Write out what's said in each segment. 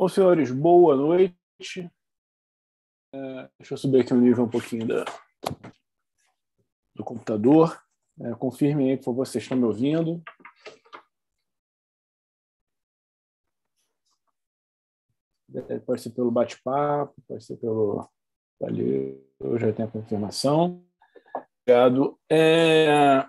Bom, senhores, boa noite. É, deixa eu subir aqui o nível um pouquinho da, do computador. É, confirmem aí, por favor, vocês estão me ouvindo. É, pode ser pelo bate-papo, pode ser pelo. Valeu, eu já tenho a confirmação. Obrigado. É...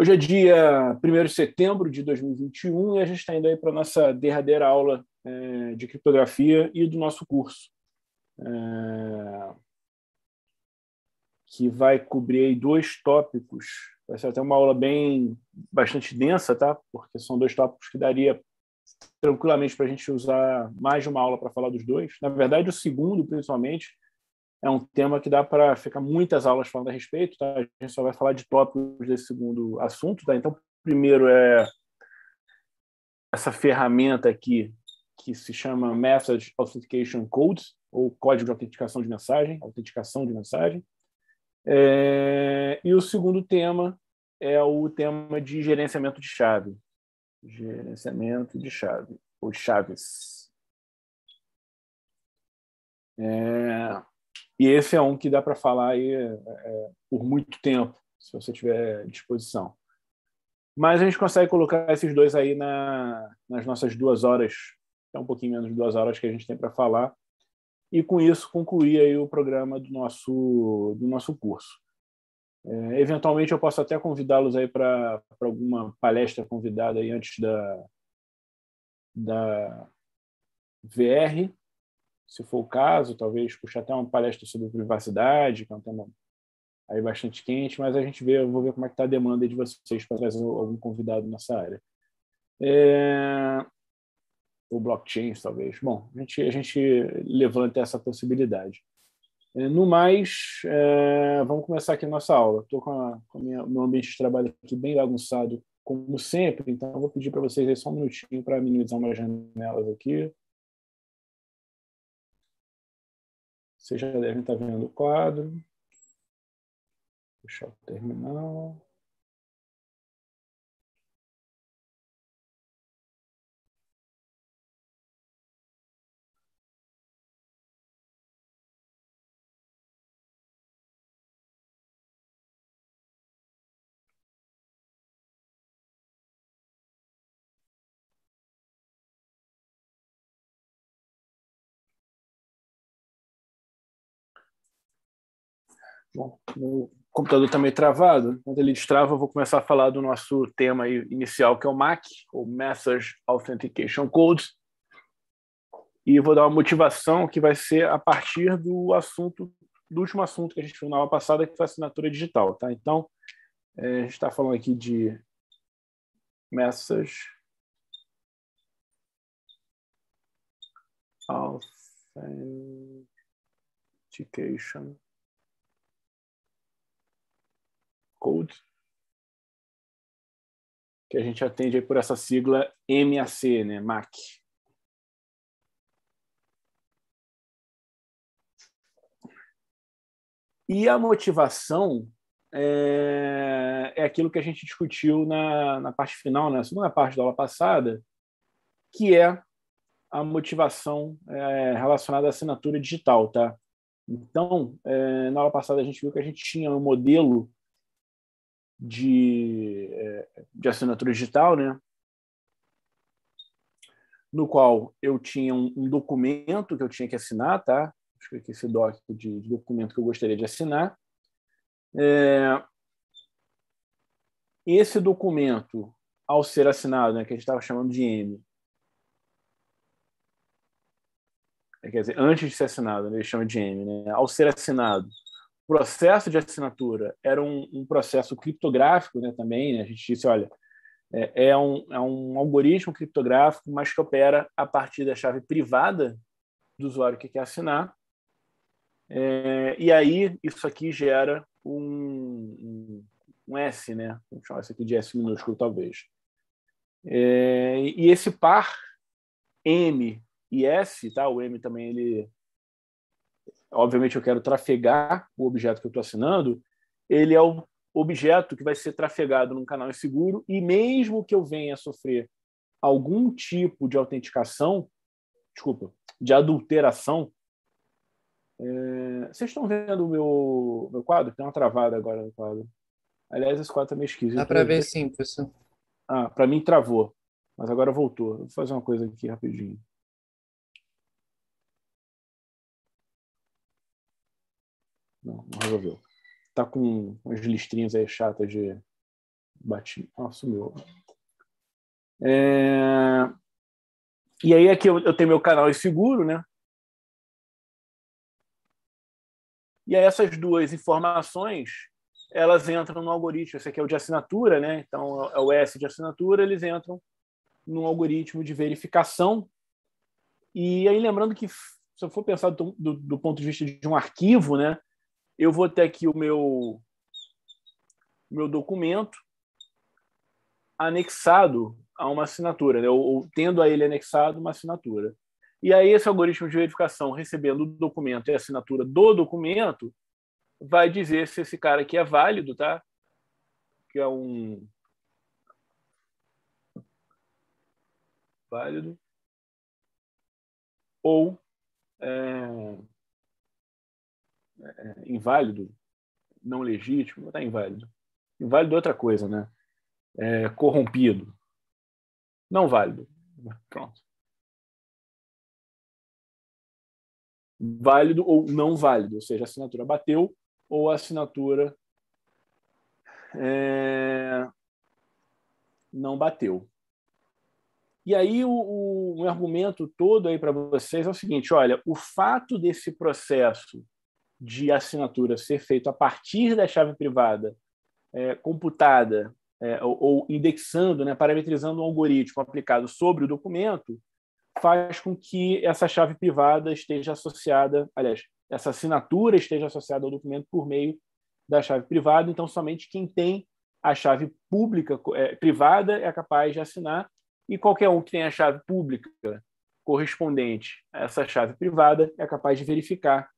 Hoje é dia 1 de setembro de 2021 e a gente está indo aí para a nossa derradeira aula é, de criptografia e do nosso curso, é, que vai cobrir aí dois tópicos. Vai ser até uma aula bem bastante densa, tá? Porque são dois tópicos que daria tranquilamente para a gente usar mais de uma aula para falar dos dois. Na verdade, o segundo, principalmente, é um tema que dá para ficar muitas aulas falando a respeito. Tá? A gente só vai falar de tópicos desse segundo assunto. Tá? Então, primeiro é essa ferramenta aqui que se chama Message Authentication Codes, ou Código de Autenticação de Mensagem, Autenticação de Mensagem. É... E o segundo tema é o tema de gerenciamento de chave. Gerenciamento de chave, ou chaves. É... E esse é um que dá para falar aí, é, é, por muito tempo, se você tiver disposição. Mas a gente consegue colocar esses dois aí na, nas nossas duas horas, é um pouquinho menos de duas horas que a gente tem para falar. E com isso concluir aí o programa do nosso, do nosso curso. É, eventualmente eu posso até convidá-los aí para alguma palestra convidada aí antes da, da VR, se for o caso, talvez puxar até uma palestra sobre privacidade, que é um tema aí bastante quente, mas a gente vê, eu vou ver como é que está a demanda de vocês para trazer algum convidado nessa área. É... O blockchain, talvez. Bom, a gente, a gente levanta essa possibilidade. É, no mais, é... vamos começar aqui a nossa aula. Estou com, a, com a minha, meu ambiente de trabalho aqui bem bagunçado, como sempre, então vou pedir para vocês aí só um minutinho para minimizar umas janelas aqui Vocês já devem estar vendo o quadro. Fechar o terminal. Bom, o computador está meio travado. Quando ele destrava, eu vou começar a falar do nosso tema inicial, que é o MAC, ou Message Authentication Codes. E vou dar uma motivação que vai ser a partir do assunto, do último assunto que a gente viu na aula passada, que foi assinatura digital. Tá? Então, é, a gente está falando aqui de Message Authentication Code, que a gente atende aí por essa sigla MAC, né? MAC. E a motivação é, é aquilo que a gente discutiu na, na parte final, na segunda parte da aula passada, que é a motivação é, relacionada à assinatura digital, tá? Então, é, na aula passada a gente viu que a gente tinha um modelo de, é, de assinatura digital, né? no qual eu tinha um, um, documento que eu tinha que assinar, tá? Acho que esse doc de, de documento que eu gostaria de assinar. É... Esse documento, ao ser assinado, né, que a gente estava chamando de M, é, quer dizer, antes de ser assinado, né, ele chama de M, né? Ao ser assinado, processo de assinatura era um, um processo criptográfico né, também. Né? A gente disse, olha, é, é, um, é um algoritmo criptográfico, mas que opera a partir da chave privada do usuário que quer assinar. É, e aí, isso aqui gera um, um, um S, né? Vamos chamar isso aqui de S minúsculo, talvez. É, e esse par M e S, tá? o M também ele obviamente eu quero trafegar o objeto que eu estou assinando, ele é o objeto que vai ser trafegado num canal inseguro e mesmo que eu venha a sofrer algum tipo de autenticação, desculpa, de adulteração, é... vocês estão vendo o meu, meu quadro? Tem uma travada agora no quadro. Aliás, esse quadro é meio esquisito. Dá para né? ver sim, professor. Ah, para mim travou, mas agora voltou. Vou fazer uma coisa aqui rapidinho. Não, não resolveu. Tá com umas listrinhas aí chatas de batimento. Nossa, sumiu. É... E aí aqui eu, eu tenho meu canal seguro, né? E aí essas duas informações, elas entram no algoritmo. Esse aqui é o de assinatura, né? Então é o S de assinatura, eles entram num algoritmo de verificação. E aí lembrando que se eu for pensar do, do, do ponto de vista de um arquivo, né? Eu vou ter aqui o meu, meu documento anexado a uma assinatura, né? ou, ou tendo a ele anexado uma assinatura. E aí esse algoritmo de verificação, recebendo o documento e a assinatura do documento, vai dizer se esse cara aqui é válido, tá? Que é um válido ou é... É, é, inválido, não legítimo, não tá inválido. Inválido é outra coisa, né? É, corrompido. Não válido. Pronto. Válido ou não válido, ou seja, a assinatura bateu ou a assinatura é, não bateu. E aí o, o, o argumento todo aí para vocês é o seguinte: olha, o fato desse processo de assinatura ser feito a partir da chave privada é, computada é, ou, ou, indexando, né, parametrizando um algoritmo aplicado sobre o documento, faz com que essa chave privada esteja associada, aliás, essa assinatura esteja associada ao documento por meio da chave privada. Então, somente quem tem a chave pública é, privada é capaz de assinar e qualquer um que tem a chave pública correspondente a essa chave privada é capaz de verificar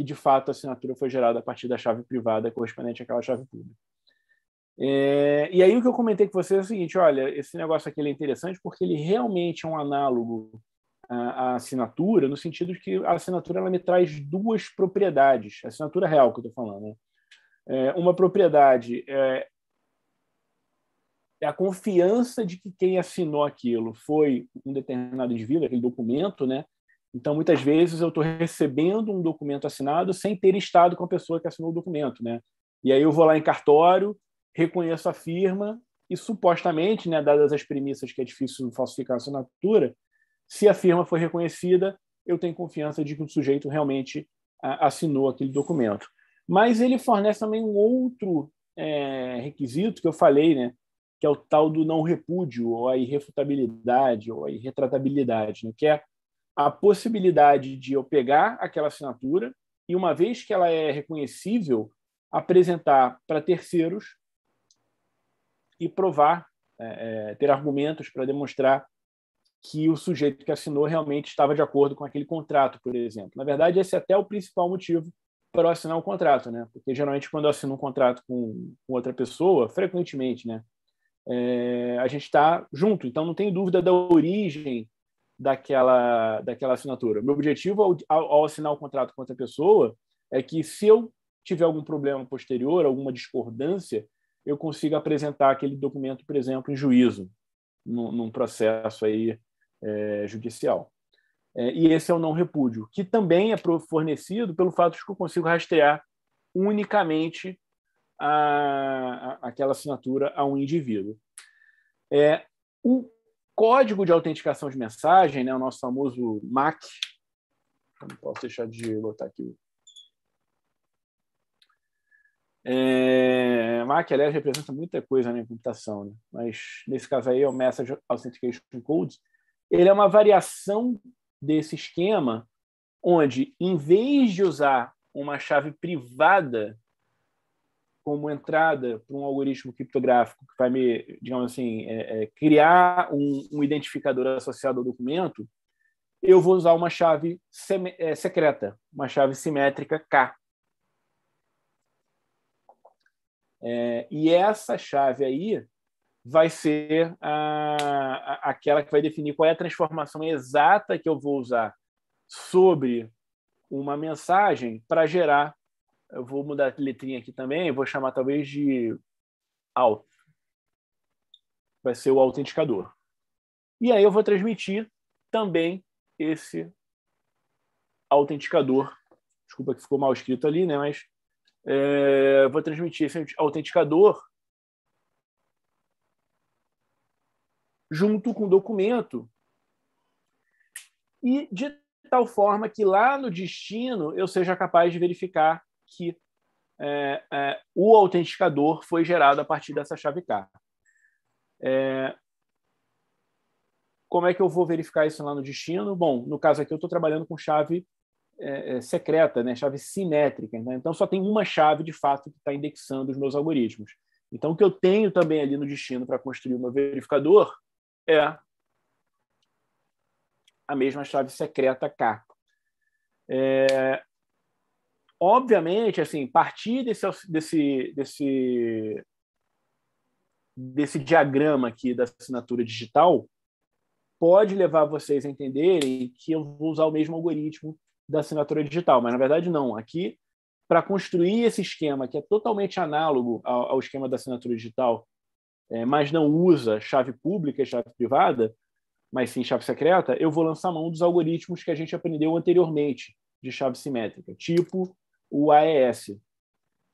que de fato a assinatura foi gerada a partir da chave privada correspondente àquela chave pública. É, e aí o que eu comentei com vocês é o seguinte, olha, esse negócio aqui é interessante porque ele realmente é um análogo à, à assinatura, no sentido de que a assinatura ela me traz duas propriedades, a assinatura real que eu estou falando. Né? É, uma propriedade é, é a confiança de que quem assinou aquilo foi um determinado indivíduo, aquele documento, né? Então, muitas vezes, eu estou recebendo um documento assinado sem ter estado com a pessoa que assinou o documento. Né? E aí eu vou lá em cartório, reconheço a firma e, supostamente, né, dadas as premissas que é difícil falsificar a assinatura, se a firma foi reconhecida, eu tenho confiança de que o sujeito realmente assinou aquele documento. Mas ele fornece também um outro é, requisito que eu falei, né, que é o tal do não repúdio, ou a irrefutabilidade, ou a irretratabilidade, né, que é a possibilidade de eu pegar aquela assinatura e, uma vez que ela é reconhecível, apresentar para terceiros e provar, é, é, ter argumentos para demonstrar que o sujeito que assinou realmente estava de acordo com aquele contrato, por exemplo. Na verdade, esse é até o principal motivo para eu assinar um contrato, né? Porque geralmente quando eu assino um contrato com, com outra pessoa, frequentemente, né? É, a gente está junto, então não tem dúvida da origem daquela, daquela assinatura. Meu objetivo ao, ao, ao assinar o contrato com outra pessoa é que, se eu tiver algum problema posterior, alguma discordância, eu consiga apresentar aquele documento, por exemplo, em juízo, num, num processo aí, é, judicial. É, e esse é o não repúdio, que também é fornecido pelo fato de que eu consigo rastrear unicamente a, a, aquela assinatura a um indivíduo. É, o código de autenticação de mensagem, né, o nosso famoso MAC, não posso deixar de botar aqui. É, MAC, aliás, representa muita coisa na computação, né? mas nesse caso aí é o Message Authentication Code. Ele é uma variação desse esquema onde, em vez de usar uma chave privada como entrada para um algoritmo criptográfico que vai me, digamos assim, é, é, criar um, um, identificador associado ao documento, eu vou usar uma chave sem, é, secreta, uma chave simétrica K. É, e essa chave aí vai ser a, a, aquela que vai definir qual é a transformação exata que eu vou usar sobre uma mensagem para gerar eu vou mudar a letrinha aqui também, vou chamar talvez de auto. Vai ser o autenticador. E aí eu vou transmitir também esse autenticador. Desculpa que ficou mal escrito ali, né? Mas é, vou transmitir esse autenticador junto com o documento e de tal forma que lá no destino eu seja capaz de verificar que é, é, o autenticador foi gerado a partir dessa chave K. É, como é que eu vou verificar isso lá no destino? Bom, no caso aqui eu estou trabalhando com chave é, é, secreta, né? chave simétrica. Né? Então só tem uma chave de fato que está indexando os meus algoritmos. Então o que eu tenho também ali no destino para construir o meu verificador é a mesma chave secreta K. É, obviamente, assim, partir desse, desse, desse, desse diagrama aqui da assinatura digital pode levar vocês a entenderem que eu vou usar o mesmo algoritmo da assinatura digital, mas na verdade não. Aqui, para construir esse esquema que é totalmente análogo ao, ao esquema da assinatura digital, é, mas não usa chave pública e chave privada, mas sim chave secreta, eu vou lançar mão dos algoritmos que a gente aprendeu anteriormente de chave simétrica, tipo o AES.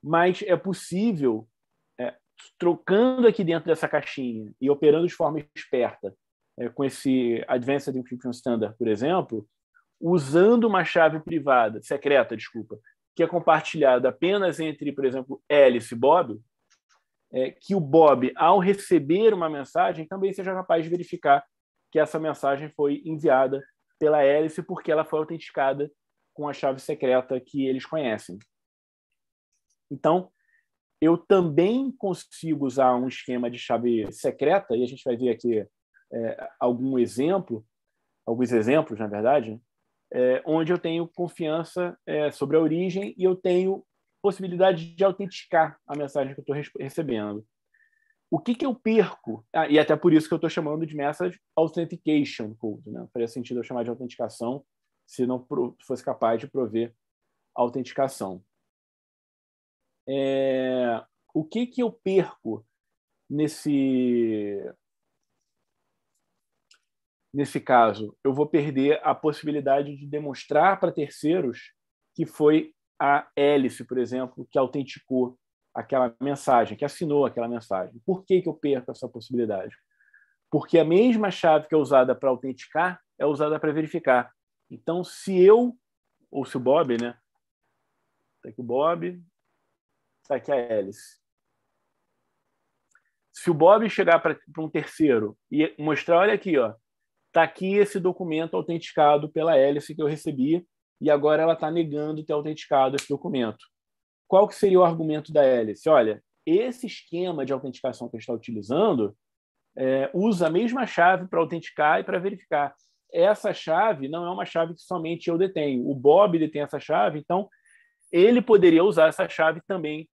Mas é possível, é, trocando aqui dentro dessa caixinha e operando de forma esperta, é, com esse Advanced Encryption Standard, por exemplo, usando uma chave privada, secreta, desculpa, que é compartilhada apenas entre, por exemplo, Alice e Bob, é, que o Bob, ao receber uma mensagem, também seja capaz de verificar que essa mensagem foi enviada pela Alice porque ela foi autenticada com a chave secreta que eles conhecem. Então, eu também consigo usar um esquema de chave secreta, e a gente vai ver aqui é, algum exemplo, alguns exemplos, na verdade, é, onde eu tenho confiança é, sobre a origem e eu tenho possibilidade de autenticar a mensagem que eu estou recebendo. O que, que eu perco? Ah, e até por isso que eu estou chamando de message authentication code. Né? Faria sentido eu chamar de autenticação se não fosse capaz de prover autenticação. É, o que, que eu perco nesse nesse caso? Eu vou perder a possibilidade de demonstrar para terceiros que foi a hélice, por exemplo, que autenticou aquela mensagem, que assinou aquela mensagem. Por que, que eu perco essa possibilidade? Porque a mesma chave que é usada para autenticar é usada para verificar. Então, se eu, ou se o Bob, né? Está aqui o Bob, está aqui a Alice. Se o Bob chegar para um terceiro e mostrar, olha aqui, ó, tá aqui esse documento autenticado pela Alice que eu recebi e agora ela está negando ter autenticado esse documento. Qual que seria o argumento da Alice? Olha, esse esquema de autenticação que está utilizando é, usa a mesma chave para autenticar e para verificar essa chave não é uma chave que somente eu detenho. O Bob detém essa chave, então ele poderia usar essa chave também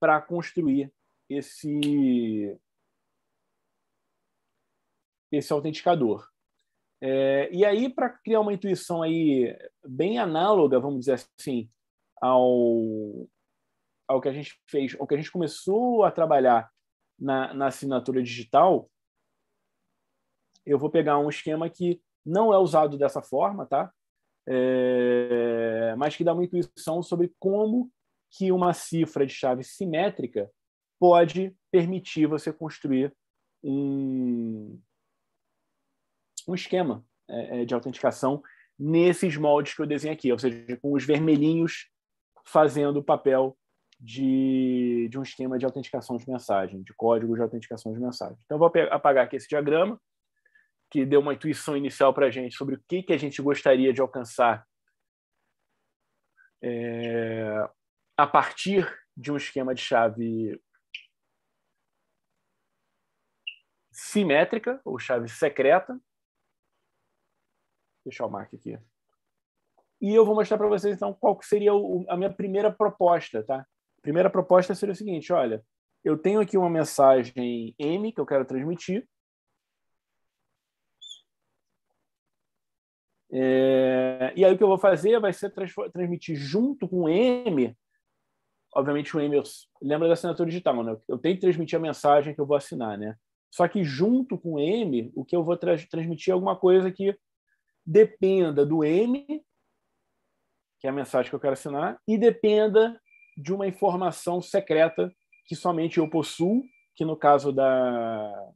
para construir esse esse autenticador. É, e aí, para criar uma intuição aí bem análoga, vamos dizer assim, ao, ao que a gente fez, ao que a gente começou a trabalhar na, na assinatura digital, eu vou pegar um esquema que não é usado dessa forma, tá? É, mas que dá uma intuição sobre como que uma cifra de chave simétrica pode permitir você construir um, um esquema é, é de autenticação nesses moldes que eu desenho aqui, ou seja, com os vermelhinhos fazendo o papel de, de um esquema de autenticação de mensagem, de código de autenticação de mensagem. Então, eu vou apagar aqui esse diagrama que deu uma intuição inicial para a gente sobre o que, que a gente gostaria de alcançar é, a partir de um esquema de chave simétrica ou chave secreta. Deixa eu marcar aqui. E eu vou mostrar para vocês então qual seria o, a minha primeira proposta, tá? Primeira proposta seria o seguinte, olha, eu tenho aqui uma mensagem M que eu quero transmitir. É, e aí o que eu vou fazer vai ser transmitir junto com o M, obviamente o M, lembra da assinatura digital, né? Eu tenho que transmitir a mensagem que eu vou assinar, né? Só que junto com o M, o que eu vou tra transmitir é alguma coisa que dependa do M, que é a mensagem que eu quero assinar, e dependa de uma informação secreta que somente eu possuo, que no caso da,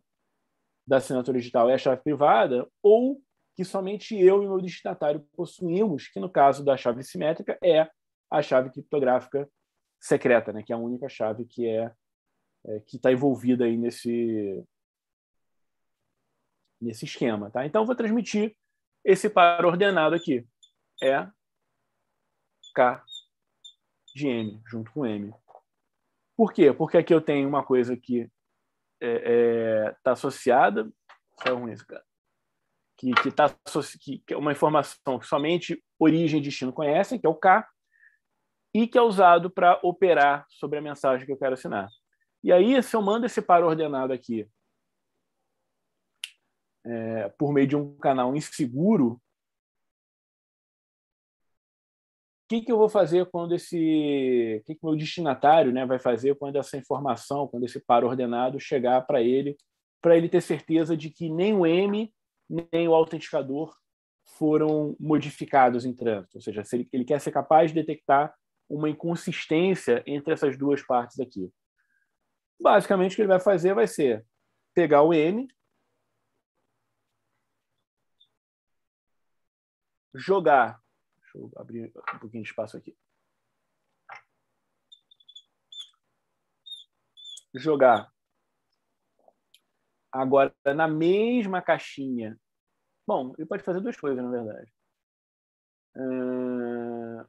da assinatura digital é a chave privada, ou que somente eu e meu destinatário possuímos, que no caso da chave simétrica é a chave criptográfica secreta, né? que é a única chave que é, é que está envolvida aí nesse nesse esquema, tá? Então eu vou transmitir esse par ordenado aqui é k de m junto com m. Por quê? Porque aqui eu tenho uma coisa que está é, é, tá associada. Só ruim, esse cara que, que, tá, que é uma informação que somente origem e destino conhecem, que é o K, e que é usado para operar sobre a mensagem que eu quero assinar. E aí, se eu mando esse par ordenado aqui é, por meio de um canal inseguro, o que, que eu vou fazer quando esse. O que, que meu destinatário né, vai fazer quando essa informação, quando esse par ordenado chegar para ele, para ele ter certeza de que nem o M nem o autenticador foram modificados em trânsito. Ou seja, ele, quer ser capaz de detectar uma inconsistência entre essas duas partes aqui. Basicamente, o que ele vai fazer vai ser pegar o M, jogar. Deixa eu abrir um pouquinho de espaço aqui. Jogar Agora, na mesma caixinha. Bom, ele pode fazer duas coisas, na verdade. Uh...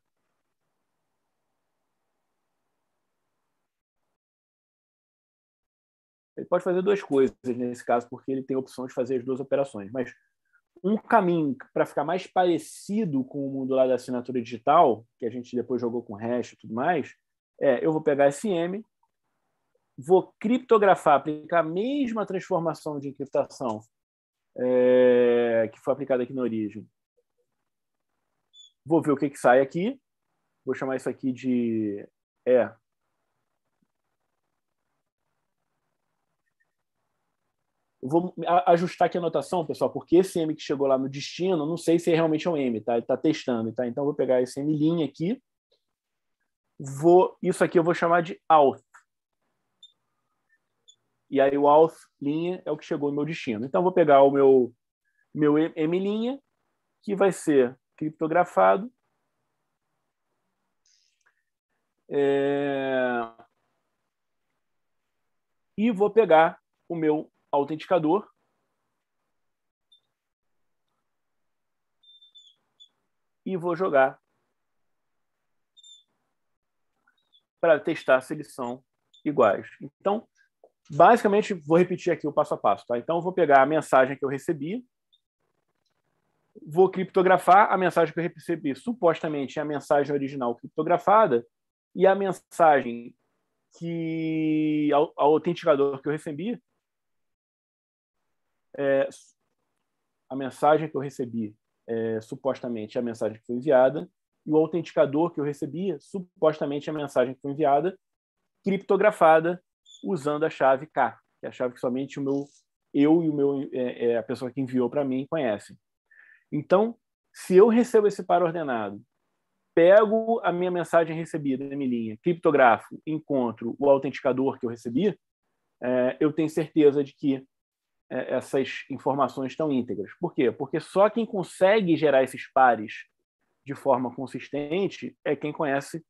Ele pode fazer duas coisas nesse caso, porque ele tem a opção de fazer as duas operações. Mas um caminho para ficar mais parecido com o mundo lá da assinatura digital, que a gente depois jogou com o resto e tudo mais, é eu vou pegar SM, vou criptografar, aplicar a mesma transformação de encriptação é, que foi aplicada aqui na origem. Vou ver o que, que sai aqui. Vou chamar isso aqui de E. É, vou ajustar aqui a anotação, pessoal, porque esse M que chegou lá no destino, não sei se é realmente é um M, tá? Ele está testando, tá? Então, eu vou pegar esse M' aqui. Vou, isso aqui eu vou chamar de alt. E aí o auth linha é o que chegou no meu destino. Então vou pegar o meu meu M linha que vai ser criptografado. É... E vou pegar o meu autenticador. E vou jogar para testar se eles são iguais. Então, Basicamente, vou repetir aqui o passo a passo. Tá? Então, eu vou pegar a mensagem que eu recebi, vou criptografar a mensagem que eu recebi, supostamente é a mensagem original criptografada, e a mensagem que ao, ao autenticador que eu recebi, é, a mensagem que eu recebi é, supostamente é a mensagem que foi enviada, e o autenticador que eu recebi supostamente é a mensagem que foi enviada, criptografada usando a chave K, que é a chave que somente o meu eu e o meu é, é a pessoa que enviou para mim conhecem. Então, se eu recebo esse par ordenado, pego a minha mensagem recebida, minha linha, criptografo, encontro o autenticador que eu recebi, é, eu tenho certeza de que é, essas informações estão íntegras. Por quê? Porque só quem consegue gerar esses pares de forma consistente é quem conhece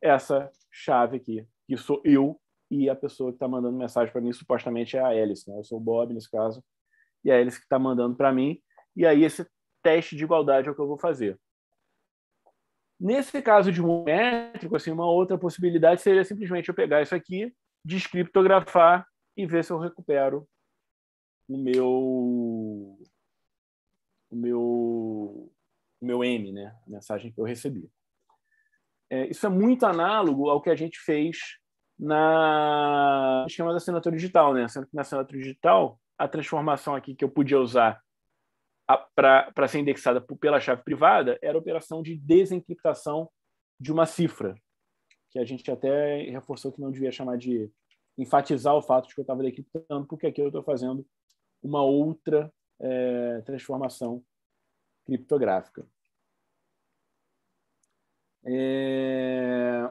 essa chave aqui, que sou eu e a pessoa que está mandando mensagem para mim supostamente é a Alice, né? Eu sou o Bob nesse caso, e é a Alice que está mandando para mim, e aí esse teste de igualdade é o que eu vou fazer. Nesse caso de um métrico, assim, uma outra possibilidade seria simplesmente eu pegar isso aqui, descriptografar e ver se eu recupero o meu o meu o meu M, né? A mensagem que eu recebi. É, isso é muito análogo ao que a gente fez na esquema é da assinatura digital, né? Sendo que na assinatura digital, a transformação aqui que eu podia usar para ser indexada pela chave privada era a operação de desencriptação de uma cifra, que a gente até reforçou que não devia chamar de enfatizar o fato de que eu estava decriptando, porque aqui eu estou fazendo uma outra é, transformação criptográfica. É,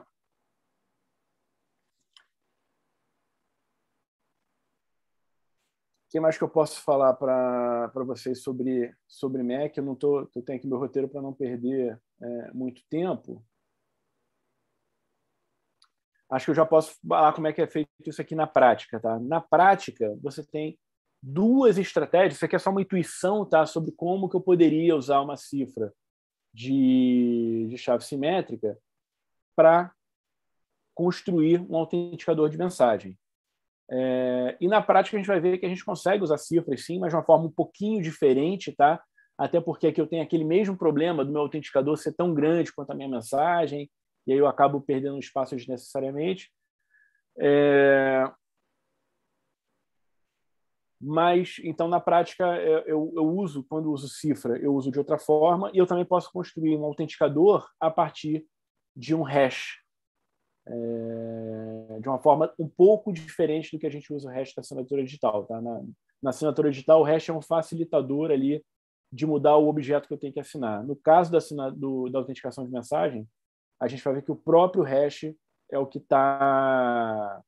O que mais que eu posso falar para vocês sobre, sobre Mac? Eu não tô, eu tenho aqui meu roteiro para não perder é, muito tempo. Acho que eu já posso falar como é que é feito isso aqui na prática. Tá? Na prática, você tem duas estratégias. Isso aqui é só uma intuição tá? sobre como que eu poderia usar uma cifra de, de chave simétrica para construir um autenticador de mensagem. É, e na prática a gente vai ver que a gente consegue usar cifras sim, mas de uma forma um pouquinho diferente, tá? Até porque aqui eu tenho aquele mesmo problema do meu autenticador ser tão grande quanto a minha mensagem, e aí eu acabo perdendo espaço desnecessariamente. É... Mas, então, na prática, é, eu, eu uso, quando uso cifra, eu uso de outra forma, e eu também posso construir um autenticador a partir de um hash, é, de uma forma um pouco diferente do que a gente usa o hash da assinatura digital. Tá? Na, na assinatura digital, o hash é um facilitador ali de mudar o objeto que eu tenho que assinar. No caso da, assina, do, da autenticação de mensagem, a gente vai ver que o próprio hash é o que está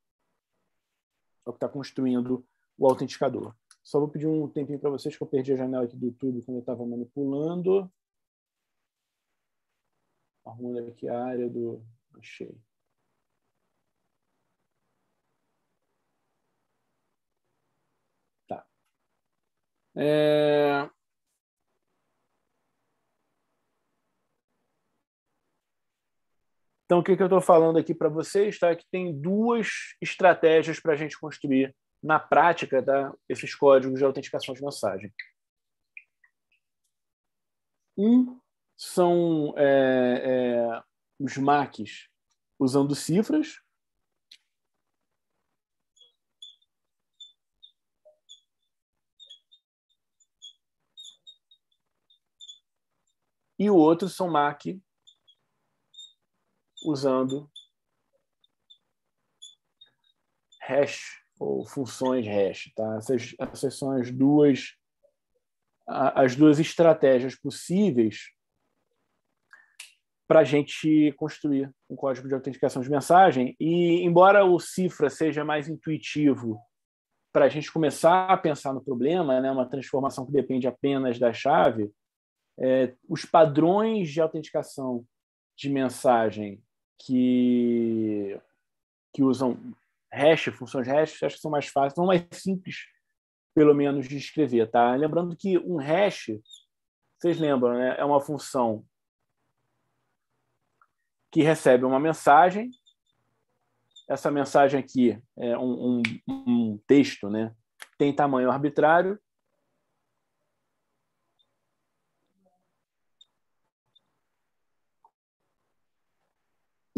é o que está construindo o autenticador. Só vou pedir um tempinho para vocês que eu perdi a janela aqui do YouTube quando eu estava manipulando. Arrumando aqui a área do. Achei. É... Então, o que, que eu estou falando aqui para vocês tá? É que tem duas estratégias para a gente construir na prática tá? esses códigos de autenticação de mensagem. Um são é, é, os MACs usando cifras, e o outro são Mac usando hash ou funções hash. Tá? Essas, essas são as duas, as duas estratégias possíveis para a gente construir um código de autenticação de mensagem. E, embora o Cifra seja mais intuitivo para a gente começar a pensar no problema, né, uma transformação que depende apenas da chave, é, os padrões de autenticação de mensagem que, que usam hash, funções hash, acho que são mais fáceis, são mais simples, pelo menos, de escrever. Tá? Lembrando que um hash, vocês lembram, né? é uma função que recebe uma mensagem. Essa mensagem aqui é um, um, um texto, né? tem tamanho arbitrário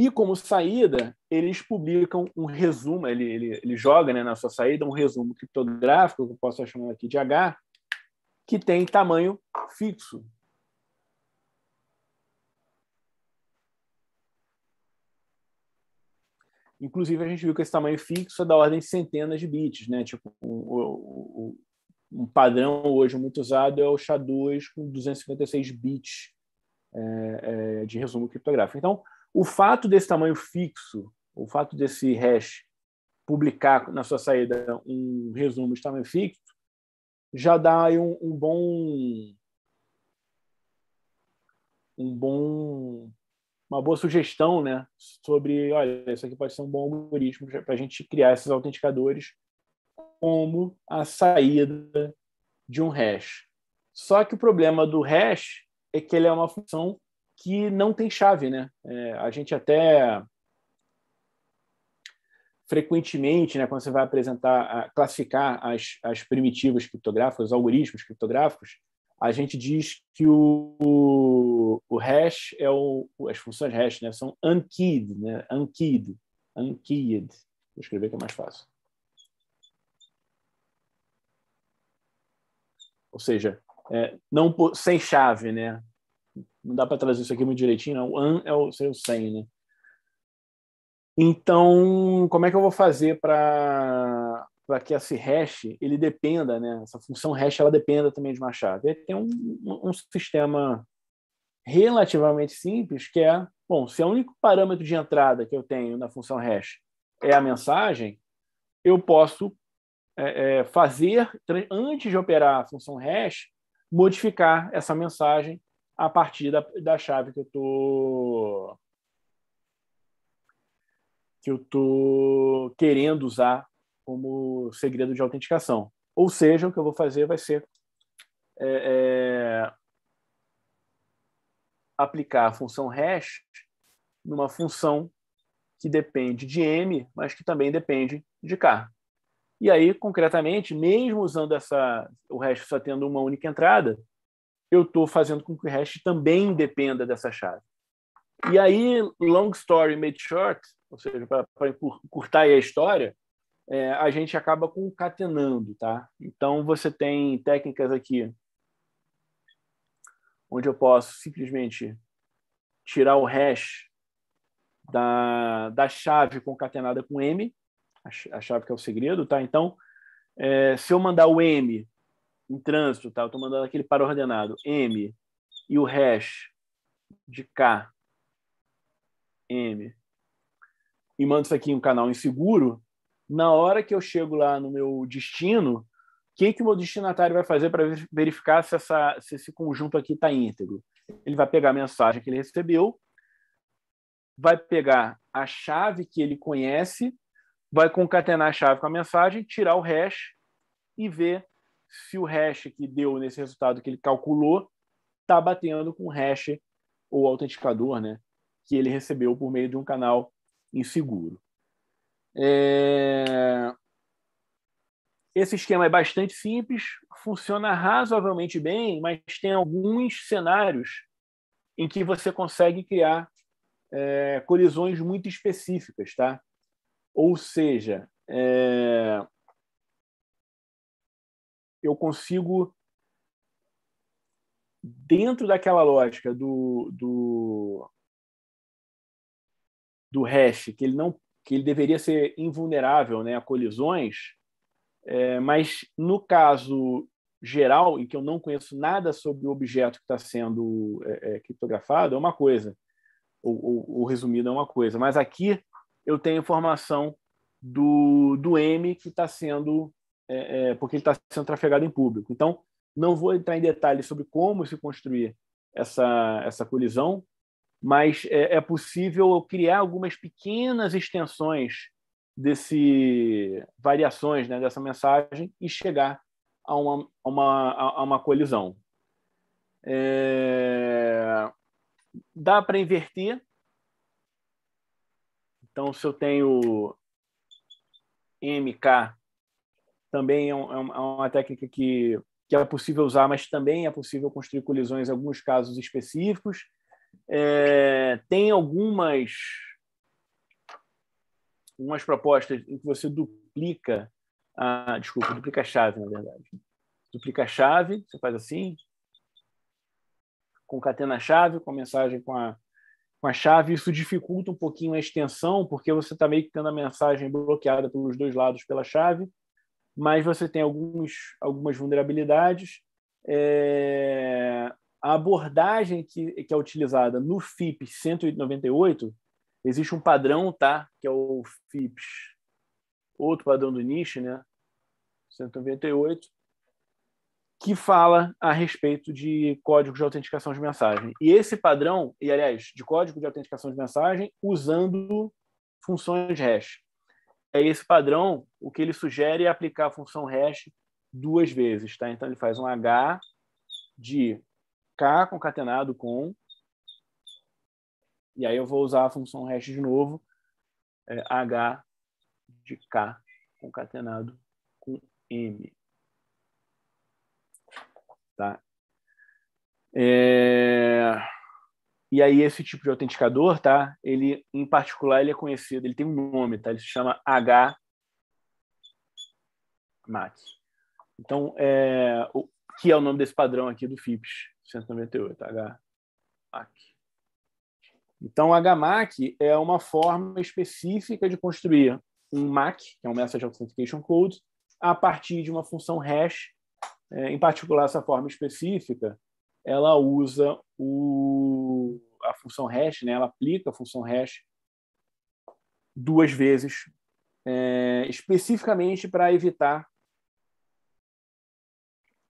E como saída, eles publicam um resumo, ele, ele, ele joga né, na sua saída um resumo criptográfico, que eu posso chamar aqui de H, que tem tamanho fixo. Inclusive, a gente viu que esse tamanho fixo é da ordem de centenas de bits, né? Tipo, um, um padrão hoje muito usado é o SHA-2 com 256 bits é, é, de resumo criptográfico. Então, o fato desse tamanho fixo, o fato desse hash publicar na sua saída um resumo de tamanho fixo, já dá um, um bom um bom uma boa sugestão, né, sobre, olha, isso aqui pode ser um bom algoritmo para a gente criar esses autenticadores como a saída de um hash. Só que o problema do hash é que ele é uma função que não tem chave, né? É, a gente até frequentemente, né, quando você vai apresentar, a, classificar as, as primitivas criptográficas, os algoritmos criptográficos, a gente diz que o, o, o hash é o, as funções hash, né, são unkeyed, né, unkeyed, unkeyed. Vou escrever que é mais fácil. Ou seja, é, não sem chave, né? Não dá para trazer isso aqui muito direitinho, não. O an é o seu sem, né? Então, como é que eu vou fazer para para que esse hash ele dependa, né? Essa função hash ela dependa também de uma chave. Ele tem um, um sistema relativamente simples que é, bom, se é o único parâmetro de entrada que eu tenho na função hash é a mensagem, eu posso é, é, fazer antes de operar a função hash modificar essa mensagem a partir da, da chave que eu tô que eu tô querendo usar como segredo de autenticação. Ou seja, o que eu vou fazer vai ser é, é, aplicar a função hash numa função que depende de m, mas que também depende de k. E aí, concretamente, mesmo usando essa, o hash só tendo uma única entrada, eu estou fazendo com que o hash também dependa dessa chave. E aí, long story made short, ou seja, para encurtar a história, é, a gente acaba concatenando, tá? Então, você tem técnicas aqui onde eu posso simplesmente tirar o hash da, da chave concatenada com M, a chave que é o segredo, tá? Então, é, se eu mandar o M em trânsito, tá? eu estou mandando aquele para ordenado M e o hash de K, M, e mando isso aqui em um canal inseguro, na hora que eu chego lá no meu destino, o que, que o meu destinatário vai fazer para verificar se, essa, se esse conjunto aqui está íntegro? Ele vai pegar a mensagem que ele recebeu, vai pegar a chave que ele conhece, vai concatenar a chave com a mensagem, tirar o hash e ver se o hash que deu nesse resultado que ele calculou está batendo com o hash ou autenticador né, que ele recebeu por meio de um canal inseguro. É... Esse esquema é bastante simples, funciona razoavelmente bem, mas tem alguns cenários em que você consegue criar é, colisões muito específicas, tá? Ou seja, é, eu consigo, dentro daquela lógica do, do, do hash, que ele, não, que ele deveria ser invulnerável né, a colisões, é, mas no caso geral, em que eu não conheço nada sobre o objeto que está sendo é, é, criptografado, é uma coisa, ou, ou, ou resumido, é uma coisa. Mas aqui eu tenho informação do, do M que está sendo é, é, porque ele está sendo trafegado em público. Então, não vou entrar em detalhes sobre como se construir essa, essa colisão, mas é, é possível criar algumas pequenas extensões desse variações né, dessa mensagem e chegar a uma, a uma, a uma colisão. É... Dá para inverter. Então, se eu tenho MK também é, é, um, é uma técnica que, que é possível usar, mas também é possível construir colisões em alguns casos específicos. É, tem algumas, algumas propostas em que você duplica a, ah, desculpa, duplica a chave, na verdade. Duplica a chave, você faz assim, concatena a chave com a mensagem com a, com a chave, isso dificulta um pouquinho a extensão, porque você está meio que tendo a mensagem bloqueada pelos dois lados pela chave mas você tem alguns, algumas vulnerabilidades. É, a abordagem que, que é utilizada no FIP 198, existe um padrão, tá? Que é o FIPS, outro padrão do NIST, né? 198, que fala a respeito de código de autenticação de mensagem. E esse padrão, e aliás, de código de autenticação de mensagem usando funções hash é esse padrão, o que ele sugere é aplicar a função hash duas vezes. Tá? Então, ele faz um H de K concatenado com. E aí eu vou usar a função hash de novo, é H de K concatenado com M. Tá? É... E aí esse tipo de autenticador, tá? Ele, em particular, ele é conhecido, ele tem um nome, tá? Ele se chama H Então, é, o, que é o nome desse padrão aqui do FIPS 198, tá? H Então, a HMAC é uma forma específica de construir um MAC, que é um Message Authentication Code, a partir de uma função hash. É, em particular, essa forma específica ela usa o, a função hash, né? ela aplica a função hash duas vezes, é, especificamente para evitar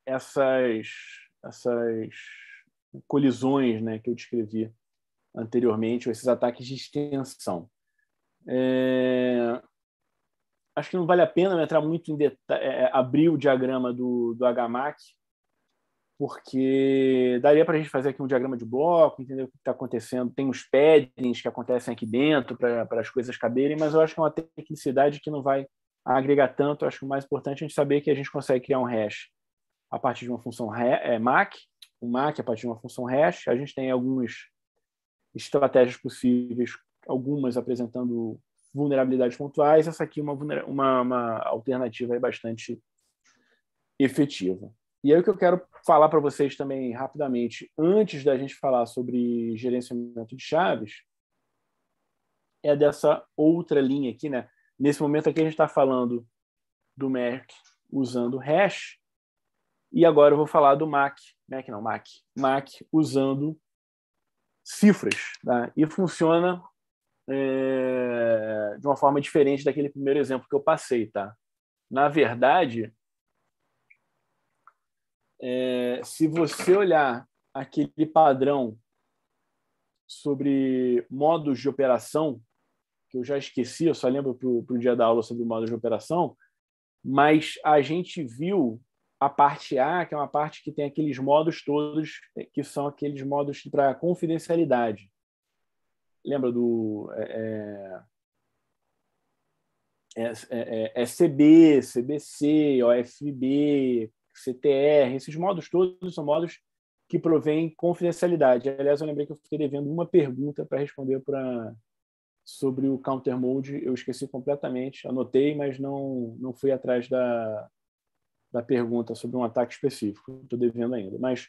essas, essas colisões né, que eu descrevi anteriormente, ou esses ataques de extensão. É, acho que não vale a pena né, entrar muito em detalhe, é, abrir o diagrama do, do HMAC, porque daria para a gente fazer aqui um diagrama de bloco, entender o que está acontecendo. Tem uns paddings que acontecem aqui dentro para as coisas caberem, mas eu acho que é uma tecnicidade que não vai agregar tanto. Eu acho que o mais importante é a gente saber que a gente consegue criar um hash a partir de uma função é, MAC, um MAC a partir de uma função hash. A gente tem algumas estratégias possíveis, algumas apresentando vulnerabilidades pontuais. Essa aqui é uma, uma, uma alternativa bastante efetiva. E aí o que eu quero falar para vocês também rapidamente, antes da gente falar sobre gerenciamento de chaves, é dessa outra linha aqui, né? Nesse momento aqui a gente está falando do Mac usando hash, e agora eu vou falar do MAC, MAC não, MAC, MAC usando cifras, tá? E funciona é, de uma forma diferente daquele primeiro exemplo que eu passei, tá? Na verdade, é, se você olhar aquele padrão sobre modos de operação, que eu já esqueci, eu só lembro para o dia da aula sobre modos de operação, mas a gente viu a parte A, que é uma parte que tem aqueles modos todos, é, que são aqueles modos para confidencialidade. Lembra do. É, é, é, é, é CB, CBC, OFB, CTR, esses modos todos são modos que provém confidencialidade. Aliás, eu lembrei que eu fiquei devendo uma pergunta para responder para sobre o counter mode, eu esqueci completamente, anotei, mas não não fui atrás da, da pergunta sobre um ataque específico, estou devendo ainda. Mas,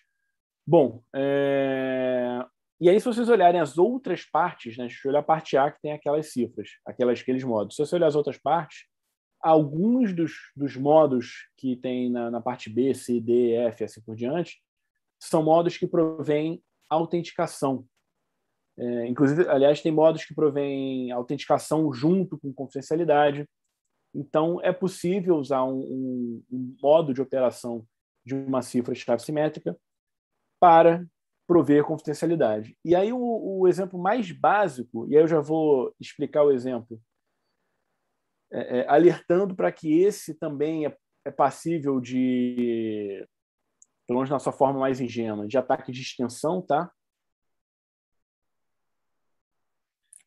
bom, é... e aí se vocês olharem as outras partes, né, deixa eu olhar a parte A, que tem aquelas cifras, aquelas, aqueles modos. Se você olhar as outras partes, alguns dos, dos modos que tem na, na parte B, C, D, F, assim por diante, são modos que provêm autenticação. É, inclusive, aliás, tem modos que provêm autenticação junto com confidencialidade. Então, é possível usar um, um, um modo de operação de uma cifra-chave simétrica para prover confidencialidade. E aí, o, o exemplo mais básico, e aí eu já vou explicar o exemplo é, é, alertando para que esse também é, é passível de, pelo menos na sua forma mais ingênua, de ataque de extensão, tá?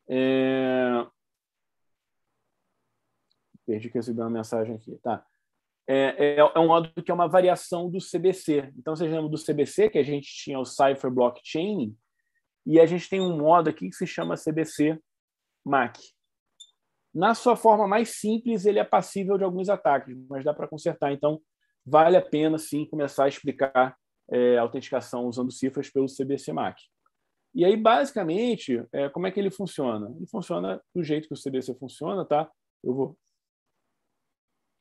É... Perdi que eu recebi uma mensagem aqui, tá? É, é, é, um modo que é uma variação do CBC. Então, vocês lembram do CBC, que a gente tinha o Cypher Blockchain, e a gente tem um modo aqui que se chama CBC MAC. Na sua forma mais simples, ele é passível de alguns ataques, mas dá para consertar. Então, vale a pena, sim, começar a explicar é, a autenticação usando cifras pelo CBC-MAC. E aí, basicamente, é, como é que ele funciona? Ele funciona do jeito que o CBC funciona, tá? Eu vou,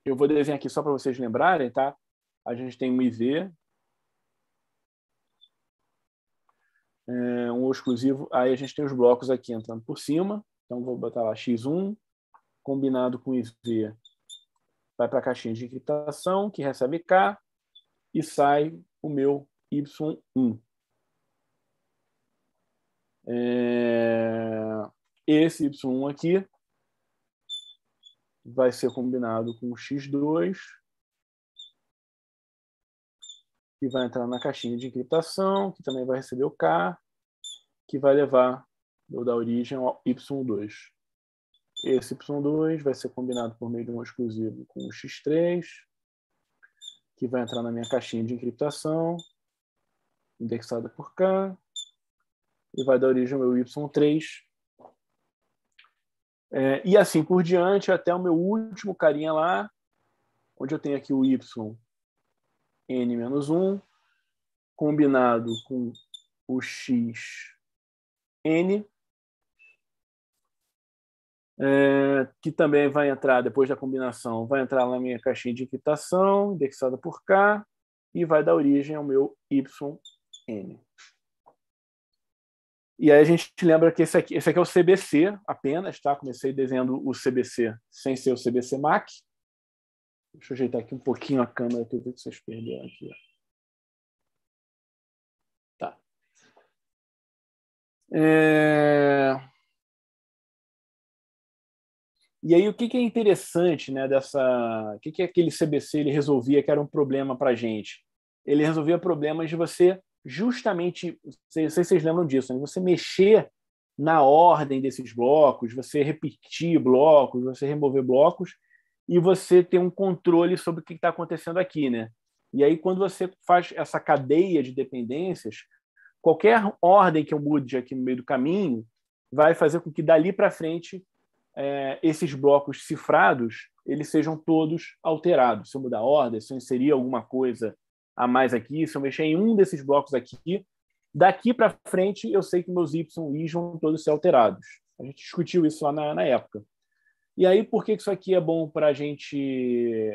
eu vou desenhar aqui só para vocês lembrarem, tá? A gente tem um IV, é, um exclusivo, aí a gente tem os blocos aqui entrando por cima, então vou botar lá x1, combinado com IZ, vai para a caixinha de encriptação, que recebe K, e sai o meu Y1. É... Esse Y1 aqui vai ser combinado com X2, que vai entrar na caixinha de encriptação, que também vai receber o K, que vai levar, vou dar origem ao Y2. Esse y2 vai ser combinado por meio de um exclusivo com o x3, que vai entrar na minha caixinha de encriptação, indexada por k, e vai dar origem ao meu y3. É, e assim por diante, até o meu último carinha lá, onde eu tenho aqui o y n-1, combinado com o x n, é, que também vai entrar, depois da combinação, vai entrar na minha caixinha de equitação, indexada por K, e vai dar origem ao meu yn. E aí a gente lembra que esse aqui, esse aqui é o CBC apenas, tá? Comecei desenhando o CBC sem ser o CBC MAC. Deixa eu ajeitar aqui um pouquinho a câmera que eu vi que vocês perderam aqui. Tá. É... E aí o que, que é interessante, né, dessa, o que, que aquele CBC ele resolvia que era um problema para gente? Ele resolvia problemas de você justamente, não sei se vocês lembram disso, né? você mexer na ordem desses blocos, você repetir blocos, você remover blocos e você ter um controle sobre o que está acontecendo aqui, né? E aí quando você faz essa cadeia de dependências, qualquer ordem que eu mude aqui no meio do caminho vai fazer com que dali para frente é, esses blocos cifrados eles sejam todos alterados. Se eu mudar a ordem, se eu inserir alguma coisa a mais aqui, se eu mexer em um desses blocos aqui, daqui para frente eu sei que meus y e vão todos ser alterados. A gente discutiu isso lá na, na época. E aí, por que isso aqui é bom para a gente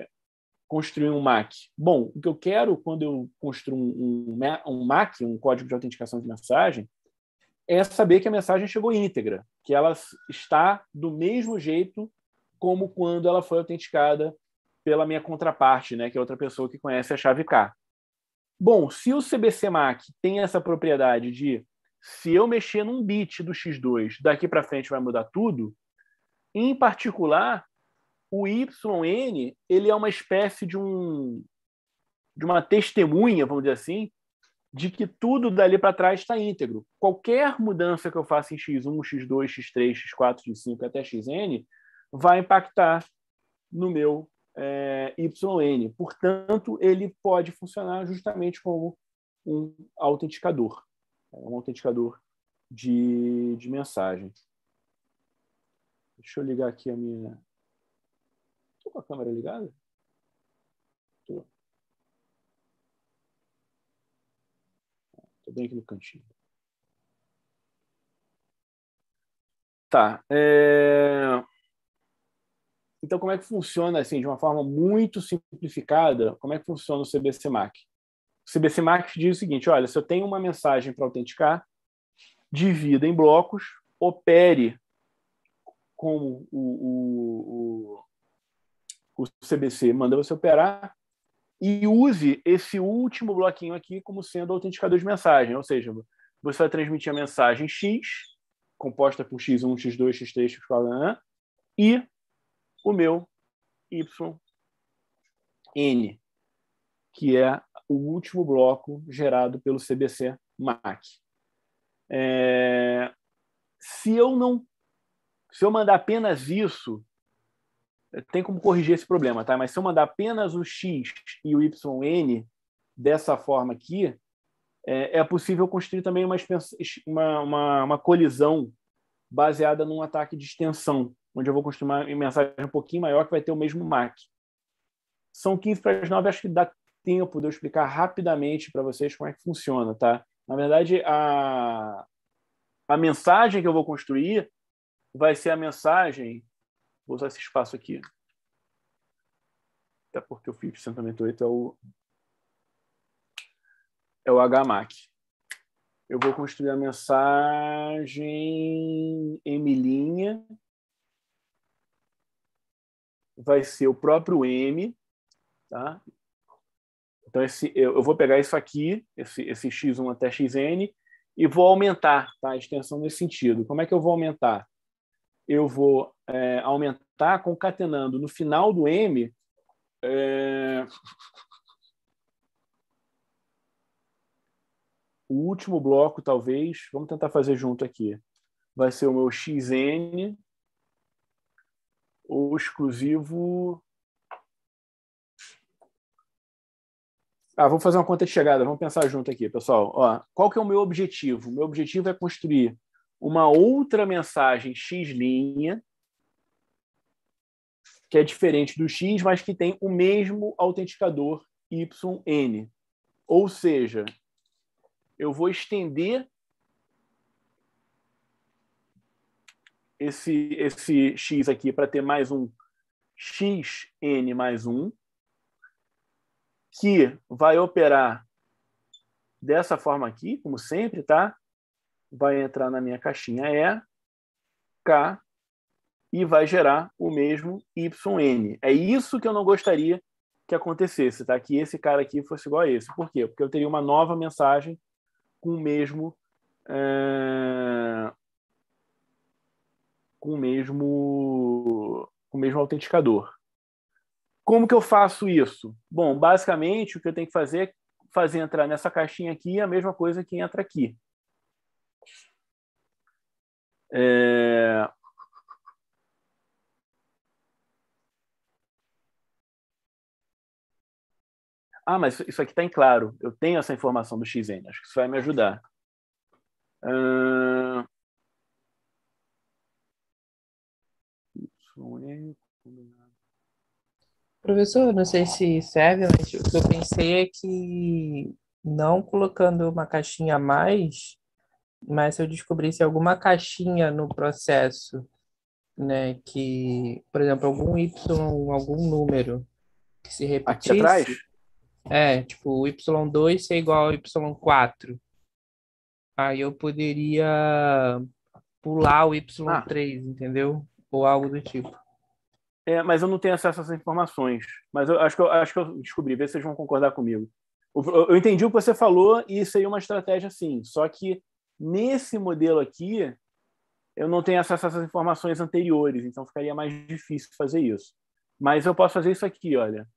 construir um MAC? Bom, o que eu quero quando eu construo um, um, um MAC, um código de autenticação de mensagem, é saber que a mensagem chegou íntegra, que ela está do mesmo jeito como quando ela foi autenticada pela minha contraparte, né, que é outra pessoa que conhece a chave K. Bom, se o CBC MAC tem essa propriedade de se eu mexer num bit do X2, daqui para frente vai mudar tudo, em particular, o YN, ele é uma espécie de um de uma testemunha, vamos dizer assim, de que tudo dali para trás está íntegro. Qualquer mudança que eu faça em x1, x2, x3, x4, x5 até xn vai impactar no meu é, eh, yn. Portanto, ele pode funcionar justamente como um autenticador, é um autenticador de, de mensagem. Deixa eu ligar aqui a minha. Estou com a câmera ligada? bem aqui no cantinho. Tá. É... Então, como é que funciona, assim, de uma forma muito simplificada, como é que funciona o CBCMAC? O CBCMAC diz o seguinte, olha, se eu tenho uma mensagem para autenticar, divida em blocos, opere como o, o, o, o CBC manda você operar, e use esse último bloquinho aqui como sendo o autenticador de mensagem, ou seja, você vai transmitir a mensagem X, composta por X1, X2, X3, X4, e o meu Y, N, que é o último bloco gerado pelo CBC MAC. É... se eu não, se eu mandar apenas isso, tem como corrigir esse problema, tá? Mas se eu mandar apenas o x e o yn dessa forma aqui, é, é possível construir também uma, uma, uma, uma, colisão baseada num ataque de extensão, onde eu vou construir uma mensagem um pouquinho maior que vai ter o mesmo MAC. São 15 para as 9, acho que dá tempo de eu explicar rapidamente para vocês como é que funciona, tá? Na verdade, a, a mensagem que eu vou construir vai ser a mensagem Vou usar esse espaço aqui. Até porque o FIP 198 é o, é o HMAC. Eu vou construir a mensagem M linha. Vai ser o próprio M. Tá? Então, esse, eu, vou pegar isso aqui, esse, esse x1 até xn, e vou aumentar tá? a extensão nesse sentido. Como é que eu vou aumentar? eu vou é, aumentar concatenando no final do M. É, o último bloco, talvez, vamos tentar fazer junto aqui. Vai ser o meu xn, o exclusivo. Ah, vamos fazer uma conta de chegada, vamos pensar junto aqui, pessoal. Ó, qual que é o meu objetivo? O meu objetivo é construir uma outra mensagem X linha, que é diferente do X, mas que tem o mesmo autenticador YN. Ou seja, eu vou estender esse, esse X aqui para ter mais um XN mais um, que vai operar dessa forma aqui, como sempre, tá? vai entrar na minha caixinha E, K, e vai gerar o mesmo YN. É isso que eu não gostaria que acontecesse, tá? Que esse cara aqui fosse igual a esse. Por quê? Porque eu teria uma nova mensagem com o mesmo... É... Com o mesmo... Com o mesmo autenticador. Como que eu faço isso? Bom, basicamente, o que eu tenho que fazer é fazer entrar nessa caixinha aqui a mesma coisa que entra aqui. É... Ah, mas isso aqui está em claro. Eu tenho essa informação do XN. Acho que isso vai me ajudar. Uh... Professor, não sei se serve, mas o que eu pensei é que não colocando uma caixinha a mais, mas se eu descobrisse alguma caixinha no processo, né, que, por exemplo, algum Y, algum número que se repetisse... Aqui atrás? É, tipo, Y2 ser igual a Y4. Aí eu poderia pular o Y3, ah. entendeu? Ou algo do tipo. É, mas eu não tenho acesso a essas informações. Mas eu acho que eu, acho que eu descobri, vê se vocês vão concordar comigo. Eu entendi o que você falou e seria uma estratégia sim, só que Nesse modelo aqui, eu não tenho acesso a essas informações anteriores, então ficaria mais difícil fazer isso. Mas eu posso fazer isso aqui, olha.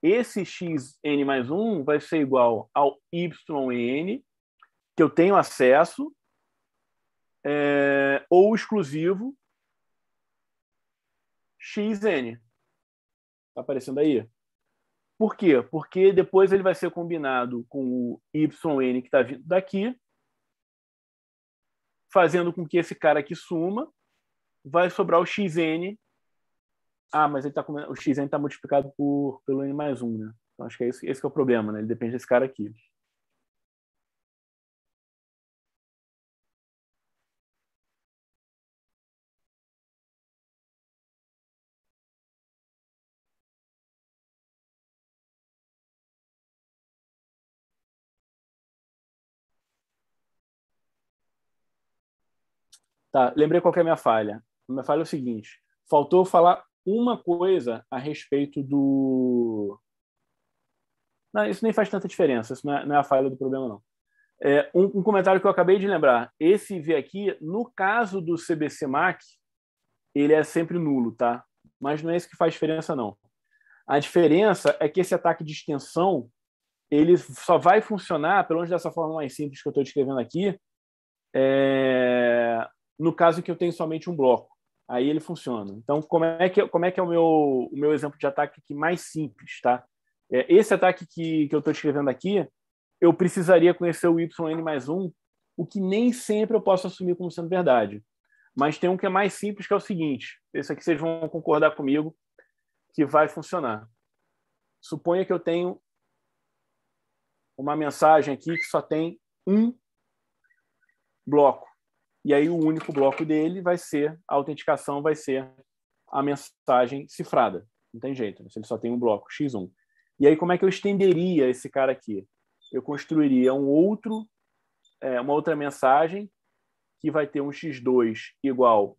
Esse xn mais 1 vai ser igual ao yn, que eu tenho acesso, é, ou exclusivo xn. Está aparecendo aí? Por quê? Porque depois ele vai ser combinado com o yn que está vindo daqui, fazendo com que esse cara aqui suma, vai sobrar o xn. Ah, mas ele tá, o xn está multiplicado por, pelo n mais 1, né? Então acho que é esse, esse que é o problema, né? Ele depende desse cara aqui. Tá, lembrei qual é a minha falha. A minha falha é o seguinte: faltou falar uma coisa a respeito do. Não, isso nem faz tanta diferença, isso não é, não é a falha do problema, não. É, um, um, comentário que eu acabei de lembrar: esse V aqui, no caso do CBC MAC, ele é sempre nulo, tá? Mas não é isso que faz diferença, não. A diferença é que esse ataque de extensão ele só vai funcionar, pelo menos dessa forma mais simples que eu estou descrevendo aqui, é, no caso que eu tenho somente um bloco. Aí ele funciona. Então, como é que, como é, que é o, meu, o meu exemplo de ataque aqui mais simples, tá? É, esse ataque que, que eu estou escrevendo aqui, eu precisaria conhecer o yn mais um, o que nem sempre eu posso assumir como sendo verdade. Mas tem um que é mais simples, que é o seguinte. Esse aqui vocês vão concordar comigo que vai funcionar. Suponha que eu tenho uma mensagem aqui que só tem um bloco. E aí o único bloco dele vai ser a autenticação, vai ser a mensagem cifrada. Não tem jeito, né? ele só tem um bloco, X1. E aí como é que eu estenderia esse cara aqui? Eu construiria um outro, é, uma outra mensagem que vai ter um X2 igual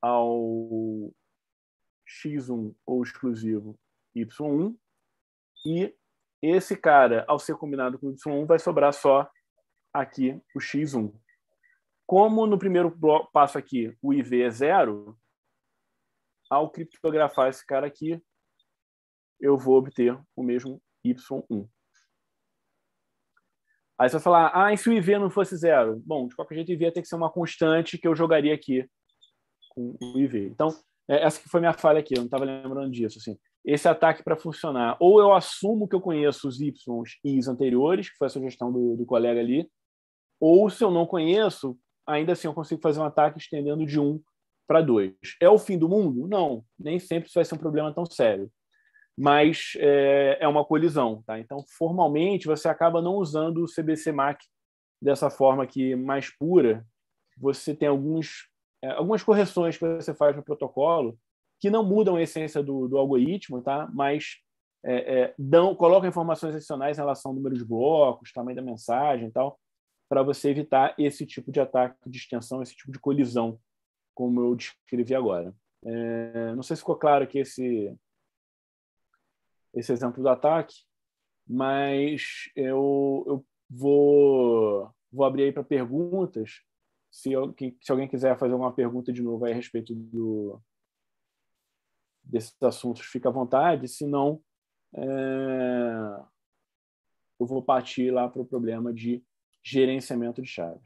ao X1 ou exclusivo Y1 e esse cara, ao ser combinado com Y1, vai sobrar só aqui o X1. Como no primeiro passo aqui o IV é zero, ao criptografar esse cara aqui, eu vou obter o mesmo Y1. Aí você vai falar, ah, e se o IV não fosse zero? Bom, de qualquer jeito, o IV ia ter que ser uma constante que eu jogaria aqui com o IV. Então, é, essa que foi minha falha aqui, eu não estava lembrando disso. Assim. Esse ataque para funcionar, ou eu assumo que eu conheço os Ys, Is anteriores, que foi a sugestão do, do colega ali, ou se eu não conheço, ainda assim eu consigo fazer um ataque estendendo de um para dois. É o fim do mundo? Não, nem sempre isso vai ser um problema tão sério. Mas é, é uma colisão, tá? Então, formalmente, você acaba não usando o CBC MAC dessa forma que mais pura. Você tem alguns, é, algumas correções que você faz no protocolo que não mudam a essência do, do algoritmo, tá? Mas é, é, dão, colocam informações adicionais em relação ao número de blocos, tamanho da mensagem e tal para você evitar esse tipo de ataque de extensão, esse tipo de colisão, como eu descrevi agora. É, não sei se ficou claro que esse, esse exemplo do ataque, mas eu, eu vou, vou abrir aí para perguntas. Se, eu, se alguém quiser fazer alguma pergunta de novo a respeito do, desses assuntos, fica à vontade. Se não, é, eu vou partir lá para o problema de gerenciamento de chaves.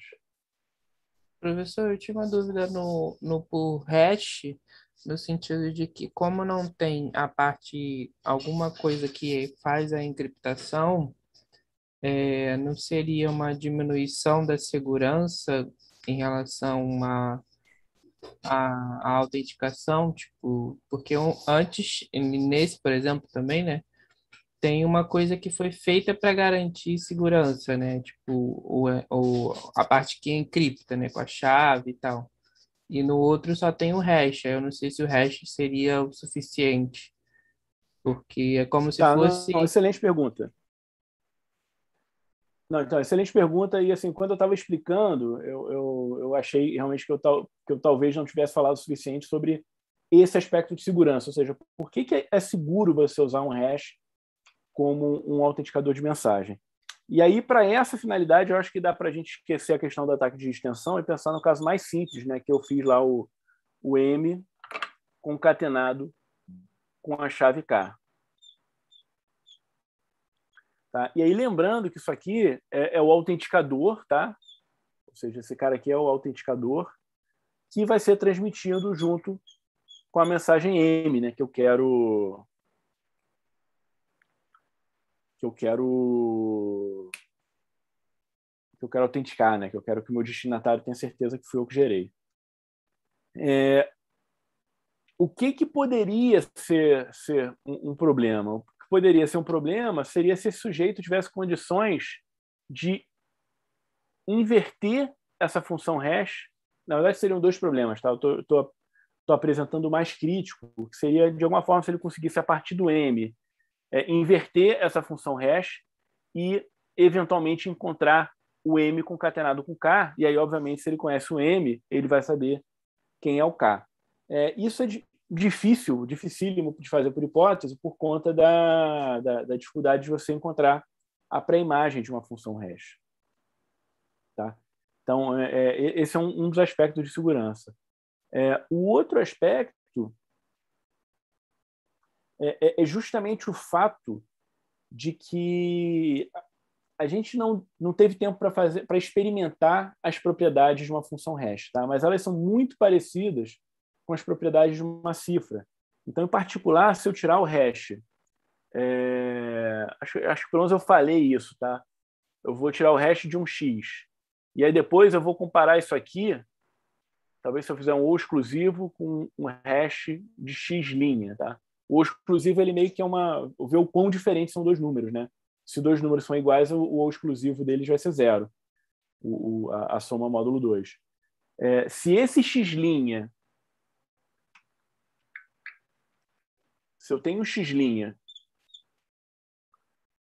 Professor, eu tinha uma dúvida no, no pull hash, no sentido de que, como não tem a parte, alguma coisa que faz a encriptação, é, não seria uma diminuição da segurança em relação a, a, a autenticação? Tipo, porque antes, nesse, por exemplo, também, né? tem uma coisa que foi feita para garantir segurança, né? Tipo, o, é, o, a parte que é encripta, né? Com a chave e tal. E no outro só tem o hash. Eu não sei se o hash seria o suficiente. Porque é como se tá, fosse. Não, excelente pergunta. Não, então, excelente pergunta. E assim, quando eu estava explicando, eu, eu, eu achei realmente que eu, tal, que eu talvez não tivesse falado o suficiente sobre esse aspecto de segurança, ou seja, por que, que é seguro você usar um hash como um autenticador de mensagem. E aí, para essa finalidade, eu acho que dá para a gente esquecer a questão do ataque de extensão e pensar no caso mais simples, né, que eu fiz lá o, o M concatenado com a chave K. Tá? E aí, lembrando que isso aqui é, é o autenticador, tá? ou seja, esse cara aqui é o autenticador, que vai ser transmitido junto com a mensagem M, né, que eu quero eu quero que eu quero autenticar, né? Que eu quero que o meu destinatário tenha certeza que fui eu que gerei. É, o que, que poderia ser, ser um, um, problema? O que poderia ser um problema seria se esse sujeito tivesse condições de inverter essa função hash. Na verdade, seriam dois problemas, tá? Eu estou apresentando o mais crítico, que seria, de alguma forma, se ele conseguisse, a partir do M, é, inverter essa função hash e, eventualmente, encontrar o M concatenado com K. E aí, obviamente, se ele conhece o M, ele vai saber quem é o K. É, isso é difícil, dificílimo de fazer por hipótese, por conta da, da, da dificuldade de você encontrar a pré-imagem de uma função hash. Tá? Então, é, é esse é um, um, dos aspectos de segurança. É, o outro aspecto é, é, é justamente o fato de que a gente não, não teve tempo para fazer para experimentar as propriedades de uma função hash, tá? mas elas são muito parecidas com as propriedades de uma cifra. Então, em particular, se eu tirar o hash, é, acho, acho que pelo menos eu falei isso, tá? Eu vou tirar o hash de um x. E aí depois eu vou comparar isso aqui, talvez se eu fizer um ou exclusivo, com um hash de x linha, tá? O exclusivo, ele meio que é uma. ver o quão diferentes são dois números, né? Se dois números são iguais, o, o exclusivo deles vai ser zero, o, o a, a, soma módulo 2. É, se esse x'. Se eu tenho x'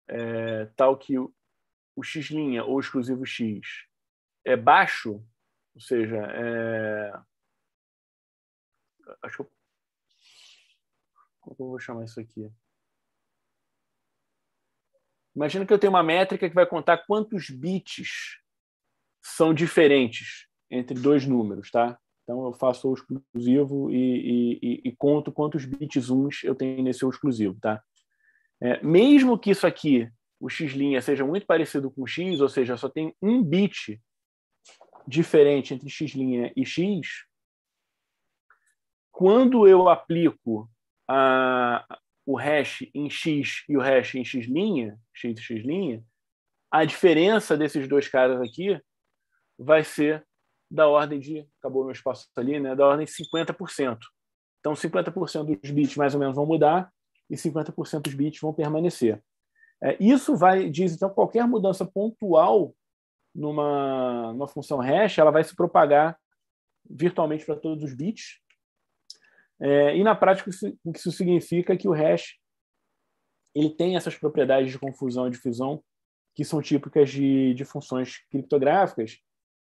é, tal que o, o x' ou exclusivo x é baixo, ou seja, é... acho que eu como que eu vou chamar isso aqui? Imagina que eu tenho uma métrica que vai contar quantos bits são diferentes entre dois números, tá? Então eu faço o exclusivo e, e, e conto quantos bits uns eu tenho nesse exclusivo, tá? É, mesmo que isso aqui, o x' seja muito parecido com x, ou seja, só tem um bit diferente entre x' e x, quando eu aplico a, o hash em x e o hash em x', x, x', a diferença desses dois caras aqui vai ser da ordem de, acabou meu espaço ali, né, da ordem de 50%. Então, 50% dos bits mais ou menos vão mudar e 50% dos bits vão permanecer. É, isso vai, diz, então, qualquer mudança pontual numa, numa função hash, ela vai se propagar virtualmente para todos os bits, é, e na prática, o que isso significa é que o hash ele tem essas propriedades de confusão e difusão que são típicas de, de funções criptográficas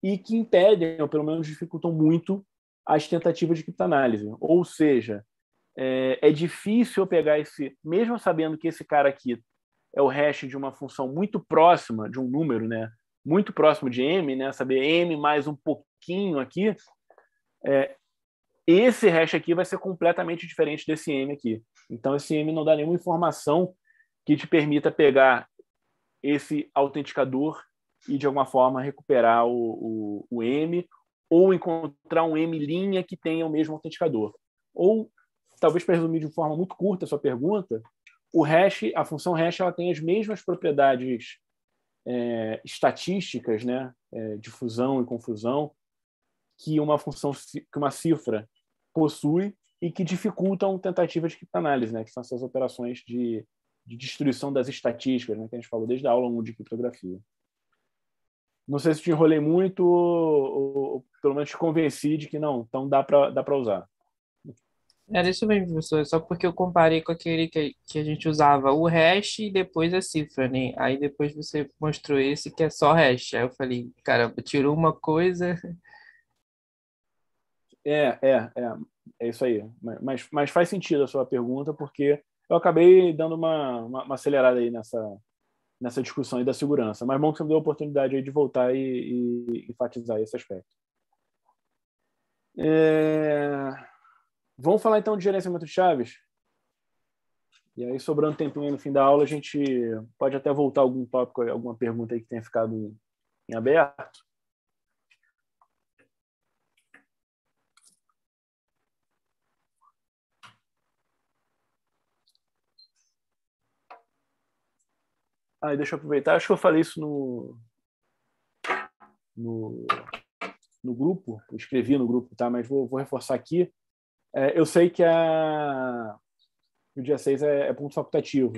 e que impedem, ou pelo menos dificultam muito, as tentativas de criptanálise. Ou seja, é, é difícil eu pegar esse, mesmo sabendo que esse cara aqui é o hash de uma função muito próxima de um número, né? muito próximo de m, né? saber m mais um pouquinho aqui, é, esse hash aqui vai ser completamente diferente desse M aqui. Então, esse M não dá nenhuma informação que te permita pegar esse autenticador e, de alguma forma, recuperar o, o, o M ou encontrar um M linha que tenha o mesmo autenticador. Ou, talvez para resumir de forma muito curta a sua pergunta, o hash, a função hash, ela tem as mesmas propriedades é, estatísticas, né, é, de fusão e confusão, que uma função, que uma cifra possui e que dificultam tentativas de criptanálise, né? que são essas operações de, de destruição das estatísticas, né? que a gente falou desde a aula 1 de criptografia. Não sei se te enrolei muito ou, ou pelo menos te convenci de que não, então dá para dá usar. Era isso mesmo, professor. Só porque eu comparei com aquele que, que a gente usava o hash e depois a cifra, né? Aí depois você mostrou esse que é só hash. Aí eu falei, cara, tirou uma coisa é, é, é. É isso aí. Mas, mas faz sentido a sua pergunta, porque eu acabei dando uma, uma, uma acelerada aí nessa, nessa discussão aí da segurança. Mas bom que você me deu a oportunidade aí de voltar e, e enfatizar esse aspecto. É... Vamos falar então de gerenciamento de chaves? E aí, sobrando tempo aí no fim da aula, a gente pode até voltar algum tópico, alguma pergunta aí que tenha ficado em aberto. Aí deixa eu aproveitar. Acho que eu falei isso no, no, no grupo, eu escrevi no grupo, tá? Mas vou, vou reforçar aqui. É, eu sei que a, o dia 6 é, é, ponto facultativo,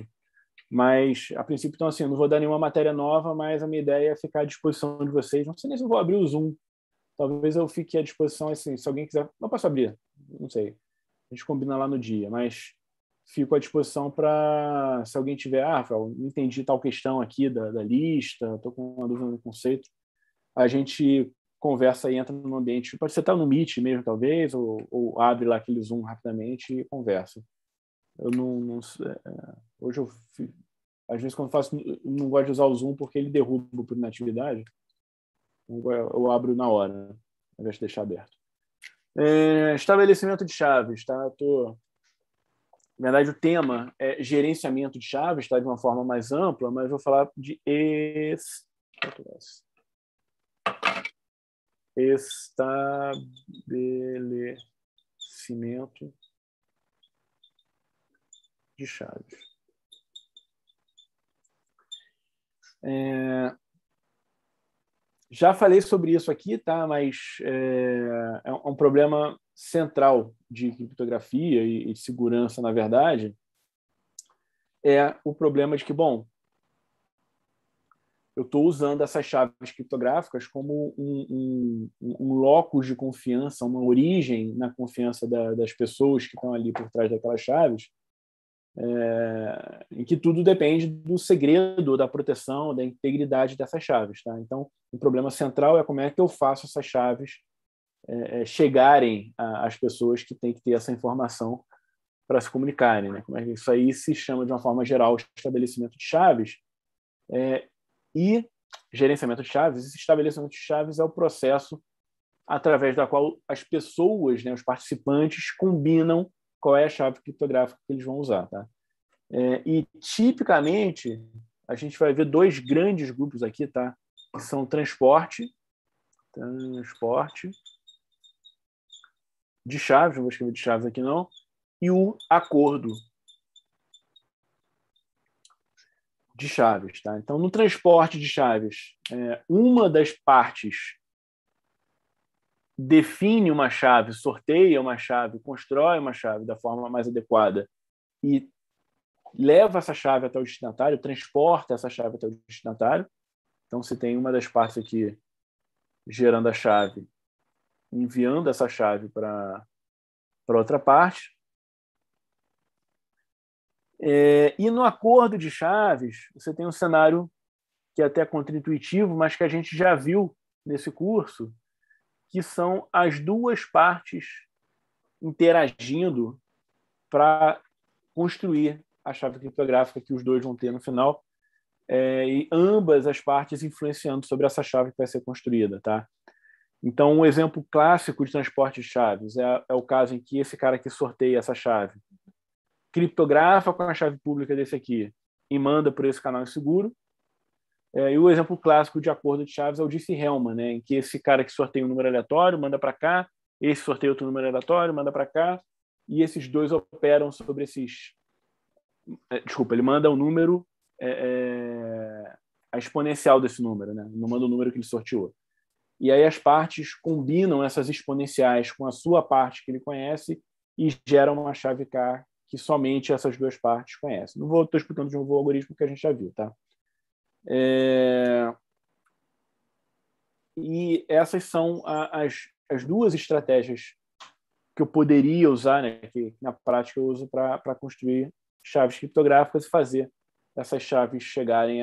mas a princípio, então, assim, eu não vou dar nenhuma matéria nova, mas a minha ideia é ficar à disposição de vocês. Não sei nem se eu vou abrir o Zoom. Talvez eu fique à disposição, assim, se alguém quiser. Não posso abrir, não sei. A gente combina lá no dia, mas fico à disposição para, se alguém tiver, ah, Rafael, não entendi tal questão aqui da, da lista, estou com uma dúvida no conceito, a gente conversa e entra no ambiente. Pode ser estar no Meet mesmo, talvez, ou, ou abre lá aquele Zoom rapidamente e conversa. Eu não, não é, é, hoje eu às vezes quando faço não gosto de usar o Zoom porque ele derruba por inatividade. Eu abro na hora, ao invés de deixar aberto. É, estabelecimento de chaves, tá? Na verdade, o tema é gerenciamento de chaves, está de uma forma mais ampla, mas vou falar de estabelecimento de chaves. É... Já falei sobre isso aqui, tá? Mas é, é um problema central de criptografia e, e de segurança, na verdade, é o problema de que, bom, eu estou usando essas chaves criptográficas como um, um, um, locus de confiança, uma origem na confiança da, das pessoas que estão ali por trás daquelas chaves, é, em que tudo depende do segredo, da proteção, da integridade dessas chaves. Tá? Então, o problema central é como é que eu faço essas chaves é, é, chegarem às pessoas que têm que ter essa informação para se comunicarem. Né? É isso aí se chama, de uma forma geral, estabelecimento de chaves. É, e gerenciamento de chaves, esse estabelecimento de chaves é o processo através da qual as pessoas, né, os participantes, combinam qual é a chave criptográfica que eles vão usar. Tá? É, e, tipicamente, a gente vai ver dois grandes grupos aqui, tá? que são transporte, transporte de Chaves, não vou escrever de Chaves aqui não, e o acordo de Chaves. Tá? Então, no transporte de Chaves, é, uma das partes define uma chave, sorteia uma chave, constrói uma chave da forma mais adequada e leva essa chave até o destinatário, transporta essa chave até o destinatário. Então, se tem uma das partes aqui gerando a chave enviando essa chave para outra parte. É, e no acordo de chaves, você tem um cenário que é até contraintuitivo, mas que a gente já viu nesse curso, que são as duas partes interagindo para construir a chave criptográfica que os dois vão ter no final, é, e ambas as partes influenciando sobre essa chave que vai ser construída, tá? Então, um exemplo clássico de transporte de chaves é, é o caso em que esse cara que sorteia essa chave criptografa com a chave pública desse aqui e manda por esse canal inseguro. É, e o exemplo clássico de acordo de chaves é o de Helma, né, em que esse cara que sorteia um número aleatório manda para cá, esse sorteia outro número aleatório, manda para cá, e esses dois operam sobre esses. É, desculpa, ele manda o um número, é, é, a exponencial desse número, né? não manda o número que ele sorteou. E aí as partes combinam essas exponenciais com a sua parte que ele conhece e geram uma chave K que somente essas duas partes conhecem. Não vou estou explicando de novo o algoritmo que a gente já viu, tá? É... E essas são a, as, as duas estratégias que eu poderia usar, né, que na prática eu uso para construir chaves criptográficas e fazer essas chaves chegarem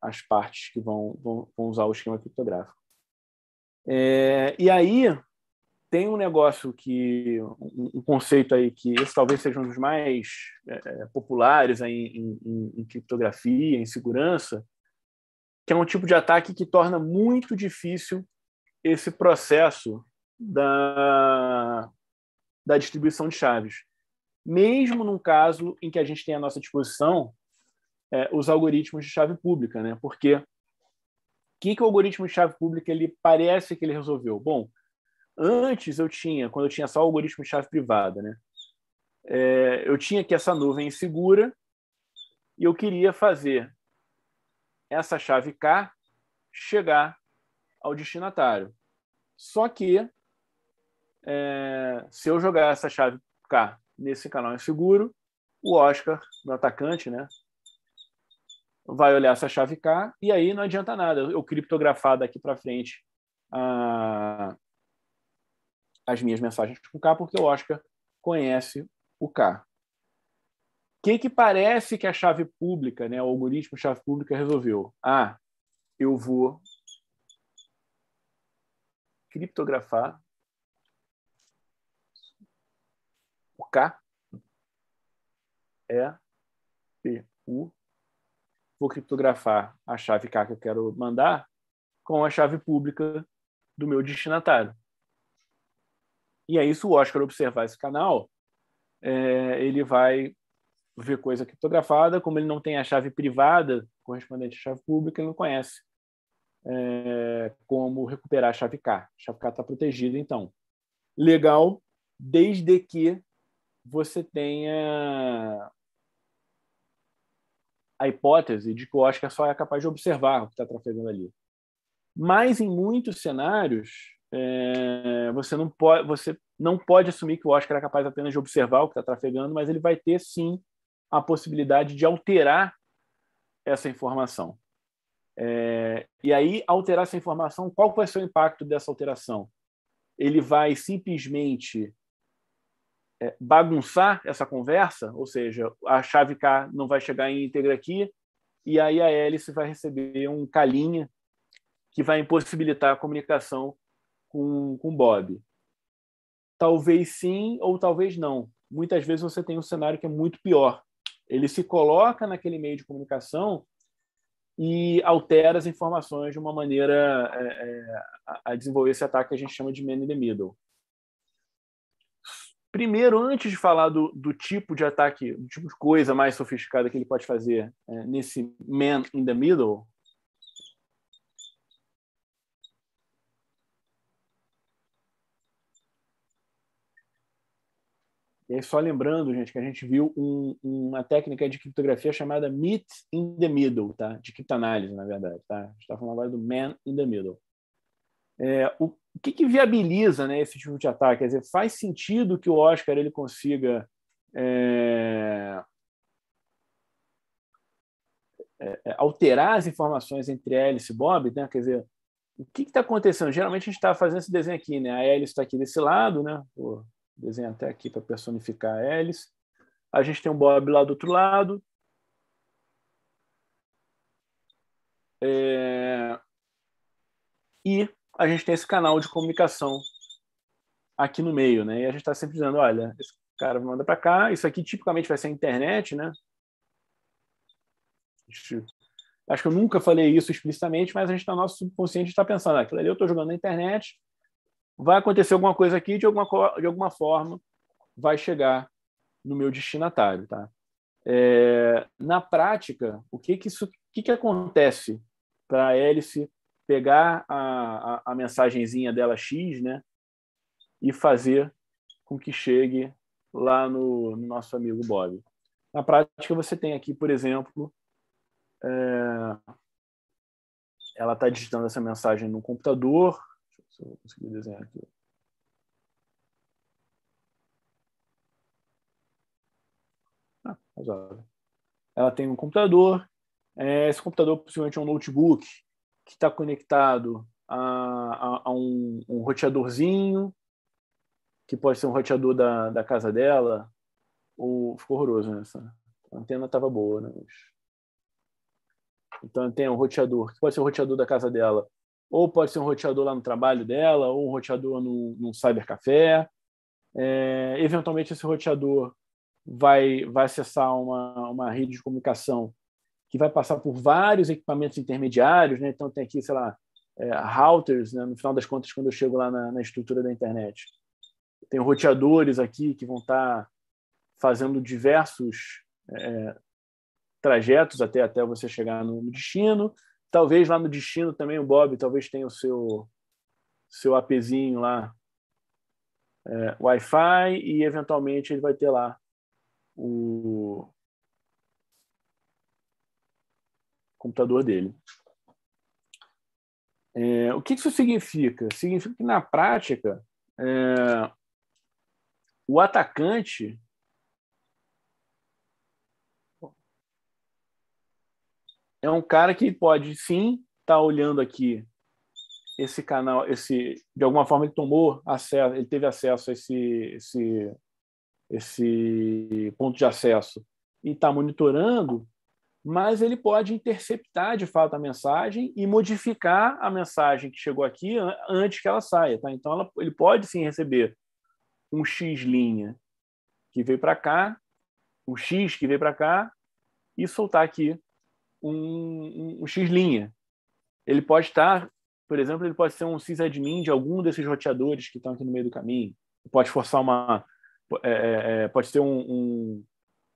às partes que vão, vão, vão usar o esquema criptográfico. É, e aí tem um negócio que um conceito aí que esse talvez seja um dos mais é, é, populares aí em, em, em, criptografia, em segurança, que é um tipo de ataque que torna muito difícil esse processo da, da distribuição de chaves, mesmo num caso em que a gente tem à nossa disposição é, os algoritmos de chave pública, né? Porque que, que o algoritmo de chave pública ele parece que ele resolveu? Bom, antes eu tinha, quando eu tinha só o algoritmo de chave privada, né? É, eu tinha que essa nuvem insegura e eu queria fazer essa chave K chegar ao destinatário. Só que é, se eu jogar essa chave K nesse canal inseguro, o Oscar, do atacante, né, vai olhar essa chave K e aí não adianta nada eu criptografar daqui para frente a, as minhas mensagens com K, porque o Oscar conhece o K. O que, que parece que a chave pública, né, o algoritmo chave pública resolveu? Ah, eu vou criptografar o K é P U vou criptografar a chave K que eu quero mandar com a chave pública do meu destinatário. E aí, é se o Oscar observar esse canal, é, ele vai ver coisa criptografada. Como ele não tem a chave privada correspondente à chave pública, ele não conhece é, como recuperar a chave K. A chave K está protegida, então. Legal, desde que você tenha a hipótese de que o Oscar é só é capaz de observar o que está trafegando ali. Mas em muitos cenários é, você não pode você não pode assumir que o Oscar é capaz apenas de observar o que está trafegando, mas ele vai ter sim a possibilidade de alterar essa informação. É, e aí, alterar essa informação, qual vai ser o impacto dessa alteração? Ele vai simplesmente é, bagunçar essa conversa, ou seja, a chave K não vai chegar em íntegra aqui, e aí a hélice vai receber um calinha que vai impossibilitar a comunicação com, com Bob. Talvez sim ou talvez não. Muitas vezes você tem um cenário que é muito pior. Ele se coloca naquele meio de comunicação e altera as informações de uma maneira é, é, a desenvolver esse ataque que a gente chama de man in the middle. Primeiro, antes de falar do, do, tipo de ataque, do tipo de coisa mais sofisticada que ele pode fazer é, nesse man in the middle. E aí, só lembrando, gente, que a gente viu um, uma técnica de criptografia chamada meet in the middle, tá? De criptanálise, na verdade, tá? A gente está falando agora do man in the middle. É, o, o que, que, viabiliza né, esse tipo de ataque? Quer dizer, faz sentido que o Oscar ele consiga é, é, é alterar as informações entre hélice e Bob? Né? Quer dizer, o que está acontecendo? Geralmente a gente está fazendo esse desenho aqui, né? A hélice está aqui desse lado, né? Vou desenhar até aqui para personificar a hélice. A gente tem um Bob lá do outro lado. É... E a gente tem esse canal de comunicação aqui no meio, né? E a gente está sempre dizendo, olha, esse cara manda para cá, isso aqui tipicamente vai ser a internet, né? acho que eu nunca falei isso explicitamente, mas a gente, no nosso subconsciente, está pensando, ah, aquilo ali eu estou jogando na internet, vai acontecer alguma coisa aqui, de alguma, de alguma forma vai chegar no meu destinatário, tá? É, na prática, o que que, isso, o que, que acontece para a hélice pegar a, a, a mensagenzinha dela X, né? E fazer com que chegue lá no, no nosso amigo Bob. Na prática, você tem aqui, por exemplo, é, ela está digitando essa mensagem no computador. Deixa eu ver se eu vou conseguir desenhar aqui. Ah, Ela tem um computador. É, esse computador possivelmente é um notebook que está conectado a, a, a um, um, roteadorzinho, que pode ser um roteador da, da casa dela. Ou... Ficou horroroso nessa. A antena estava boa, né? Então tem um roteador, que pode ser o um roteador da casa dela, ou pode ser um roteador lá no trabalho dela, ou um roteador no, num cybercafé. É, eventualmente esse roteador vai, vai acessar uma, uma rede de comunicação que vai passar por vários equipamentos intermediários, né? então tem aqui, sei lá, é, routers, né? no final das contas, quando eu chego lá na, na estrutura da internet. Tem roteadores aqui que vão estar tá fazendo diversos é, trajetos até, até você chegar no destino. Talvez lá no destino também o Bob talvez tenha o seu, seu APzinho lá, é, Wi-Fi, e eventualmente ele vai ter lá o, computador dele. É, o que isso significa? Significa que, na prática, é, o atacante. É um cara que pode sim estar tá olhando aqui esse canal, esse de alguma forma ele tomou acesso, ele teve acesso a esse esse esse ponto de acesso e está monitorando mas ele pode interceptar de fato a mensagem e modificar a mensagem que chegou aqui antes que ela saia. Tá? Então, ela, ele pode sim receber um X linha que veio para cá, um X que veio para cá e soltar aqui um, um, um, X linha. Ele pode estar, por exemplo, ele pode ser um sysadmin de algum desses roteadores que estão aqui no meio do caminho. Pode forçar uma, é, é, é, pode ser um, um,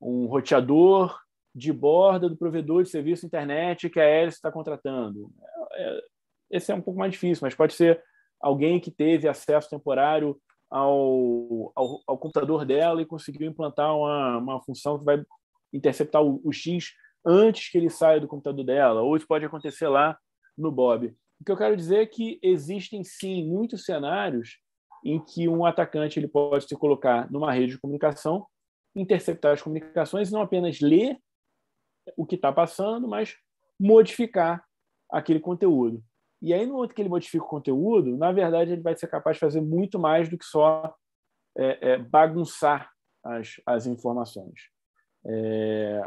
um roteador de borda do provedor de serviço internet que a Alice está contratando. É, é, esse é um pouco mais difícil, mas pode ser alguém que teve acesso temporário ao, ao, ao computador dela e conseguiu implantar uma, uma função que vai interceptar o, o X antes que ele saia do computador dela, ou isso pode acontecer lá no Bob. O que eu quero dizer é que existem sim muitos cenários em que um atacante ele pode se colocar numa rede de comunicação, interceptar as comunicações, não apenas ler o que está passando, mas modificar aquele conteúdo. E aí, no momento que ele modifica o conteúdo, na verdade, ele vai ser capaz de fazer muito mais do que só é, é, bagunçar as, as informações. É...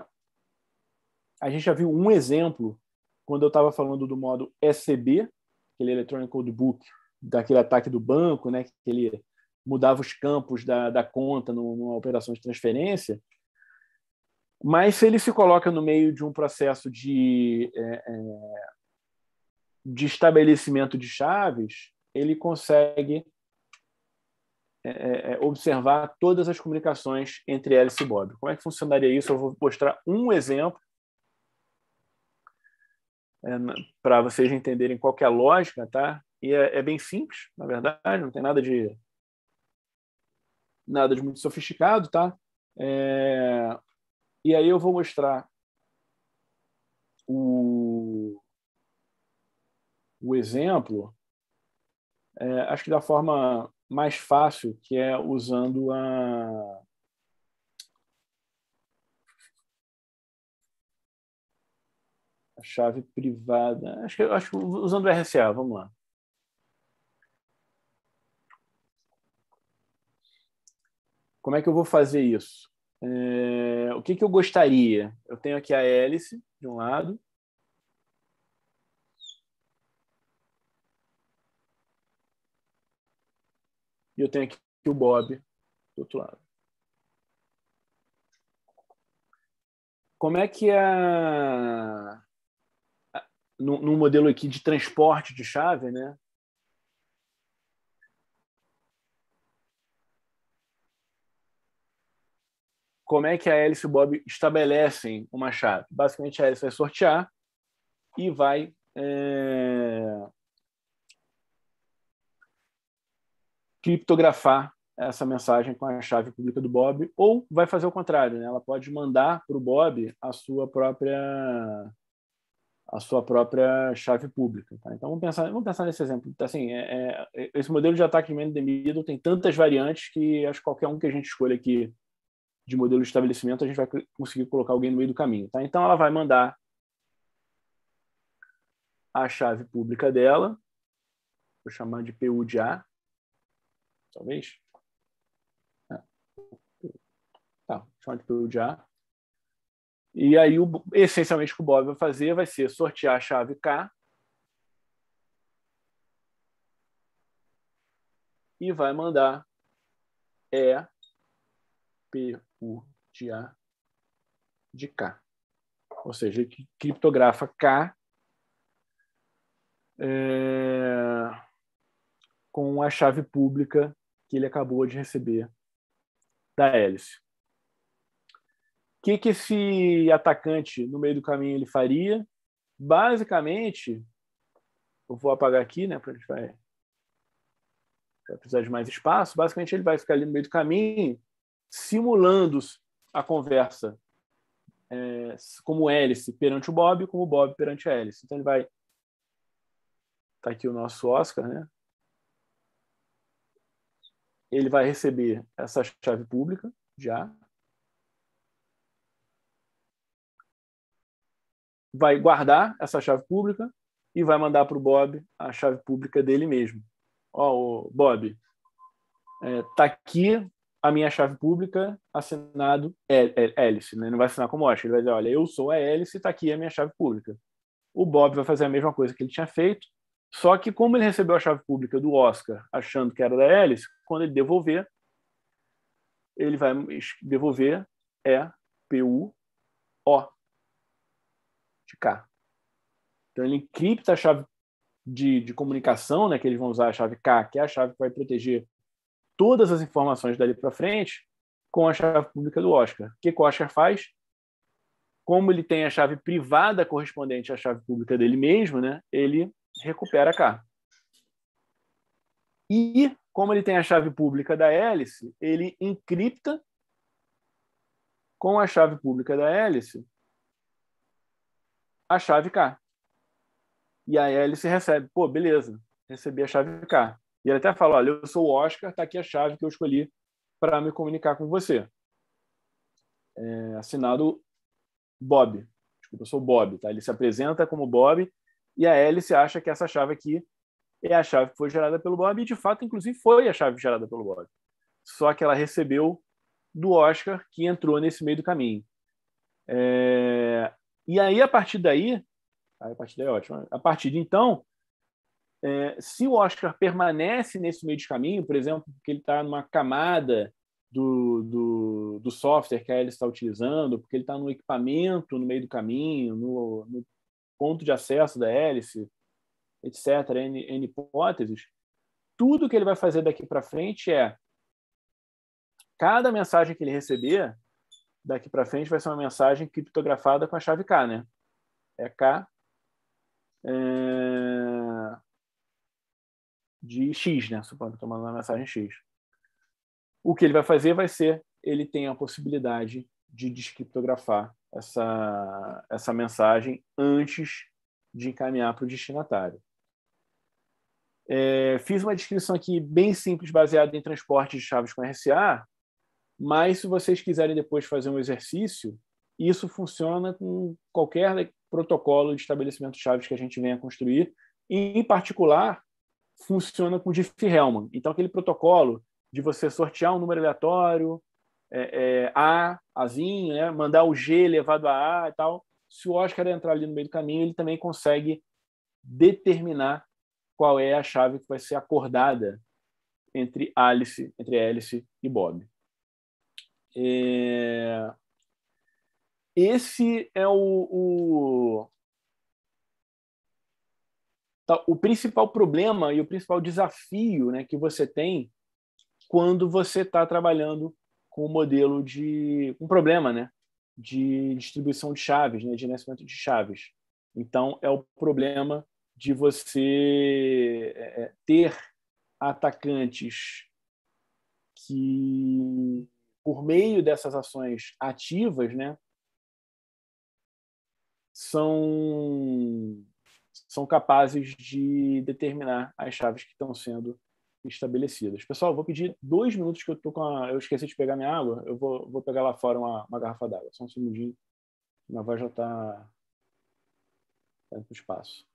A gente já viu um exemplo quando eu estava falando do modo ECB, aquele Electronic Code Book, daquele ataque do banco, né, que ele mudava os campos da, da conta numa operação de transferência. Mas se ele se coloca no meio de um processo de, é, é, de estabelecimento de chaves, ele consegue é, é, é observar todas as comunicações entre Alice e Bob. Como é que funcionaria isso? Eu vou mostrar um exemplo é, para vocês entenderem qual é a lógica, tá? E é, bem simples, na verdade, não tem nada de nada de muito sofisticado, tá? É, e aí eu vou mostrar o, o exemplo, é, acho que da forma mais fácil, que é usando a. a chave privada. Acho que acho, usando o RSA, vamos lá. Como é que eu vou fazer isso? É, o que, que eu gostaria? Eu tenho aqui a hélice, de um lado. E eu tenho aqui o bob, do outro lado. Como é que é a... No, no modelo aqui de transporte de chave, né? como é que a Alice e o Bob estabelecem uma chave. Basicamente, a Alice vai sortear e vai. É... criptografar essa mensagem com a chave pública do Bob, ou vai fazer o contrário, né? ela pode mandar para o Bob a sua própria a sua própria chave pública. Tá? Então vamos pensar, vamos pensar nesse exemplo. Então, assim, é, é, esse modelo de ataque de Mendel tem tantas variantes que acho que qualquer um que a gente escolha aqui de modelo de estabelecimento, a gente vai conseguir colocar alguém no meio do caminho. Tá? Então, ela vai mandar a chave pública dela, vou chamar de PU de A, talvez. É. tá, vou chamar de PU de A. E aí, o, essencialmente, o que o Bob vai fazer vai ser sortear a chave K e vai mandar E P, U de A de K. Ou seja, ele criptografa K é, com a chave pública que ele acabou de receber da hélice. O que, que esse atacante no meio do caminho ele faria? Basicamente, eu vou apagar aqui, né? Para a gente vai, vai precisar de mais espaço. Basicamente, ele vai ficar ali no meio do caminho simulando a conversa é, como hélice perante o Bob e como o Bob perante a hélice. Então ele vai. Tá aqui o nosso Oscar, né? Ele vai receber essa chave pública já. Vai guardar essa chave pública e vai mandar para o Bob a chave pública dele mesmo. Ó, oh, Bob, é, tá aqui a minha chave pública, assinado é, é, é hélice, né? não vai assinar como Oscar, ele vai dizer, olha, eu sou a hélice, está aqui a minha chave pública. O Bob vai fazer a mesma coisa que ele tinha feito, só que como ele recebeu a chave pública do Oscar achando que era da hélice, quando ele devolver, ele vai devolver é u O de K. Então ele encripta a chave de, de comunicação, né, que eles vão usar a chave K, que é a chave que vai proteger todas as informações dali para frente com a chave pública do Oscar. O que, que o Oscar faz? Como ele tem a chave privada correspondente à chave pública dele mesmo, né, ele recupera cá. E, como ele tem a chave pública da hélice, ele encripta com a chave pública da hélice a chave K. E a hélice recebe, pô, beleza, recebi a chave K. E ele até fala: olha, eu sou o Oscar, está aqui a chave que eu escolhi para me comunicar com você. É, assinado Bob. Desculpa, eu sou Bob. Tá? Ele se apresenta como Bob e a Alice acha que essa chave aqui é a chave que foi gerada pelo Bob e, de fato, inclusive, foi a chave gerada pelo Bob. Só que ela recebeu do Oscar que entrou nesse meio do caminho. É... E aí, a partir daí, a partir daí é ótimo. Né? A partir de então, é, se o Oscar permanece nesse meio de caminho, por exemplo, porque ele está numa camada do, do, do, software que a Alice está utilizando, porque ele está no equipamento no meio do caminho, no, no ponto de acesso da hélice, etc., N, N hipóteses, tudo que ele vai fazer daqui para frente é cada mensagem que ele receber daqui para frente vai ser uma mensagem criptografada com a chave K, né? É K. É de X, né? Supondo que eu mandando uma mensagem X. O que ele vai fazer vai ser, ele tem a possibilidade de descriptografar essa, essa mensagem antes de encaminhar para o destinatário. É, fiz uma descrição aqui bem simples, baseada em transporte de chaves com RCA, mas se vocês quiserem depois fazer um exercício, isso funciona com qualquer protocolo de estabelecimento de chaves que a gente venha construir, e, em particular funciona com Diff-Hellman. Então, aquele protocolo de você sortear um número aleatório, é, é, A, Azinho, né? mandar o G elevado a A e tal. Se o Oscar entrar ali no meio do caminho, ele também consegue determinar qual é a chave que vai ser acordada entre Alice, entre Alice e Bob. É... Esse é o, o, Tá, o principal problema e o principal desafio né, que você tem quando você está trabalhando com o um modelo de um problema, né, de distribuição de chaves, né, de nascimento de chaves. Então, é o problema de você é, é, ter atacantes que, por meio dessas ações ativas, né, são são capazes de determinar as chaves que estão sendo estabelecidas. Pessoal, vou pedir dois minutos que eu tô com a... eu esqueci de pegar minha água, eu vou, vou pegar lá fora uma, uma garrafa d'água, só um segundinho, minha voz já está tá indo para o espaço.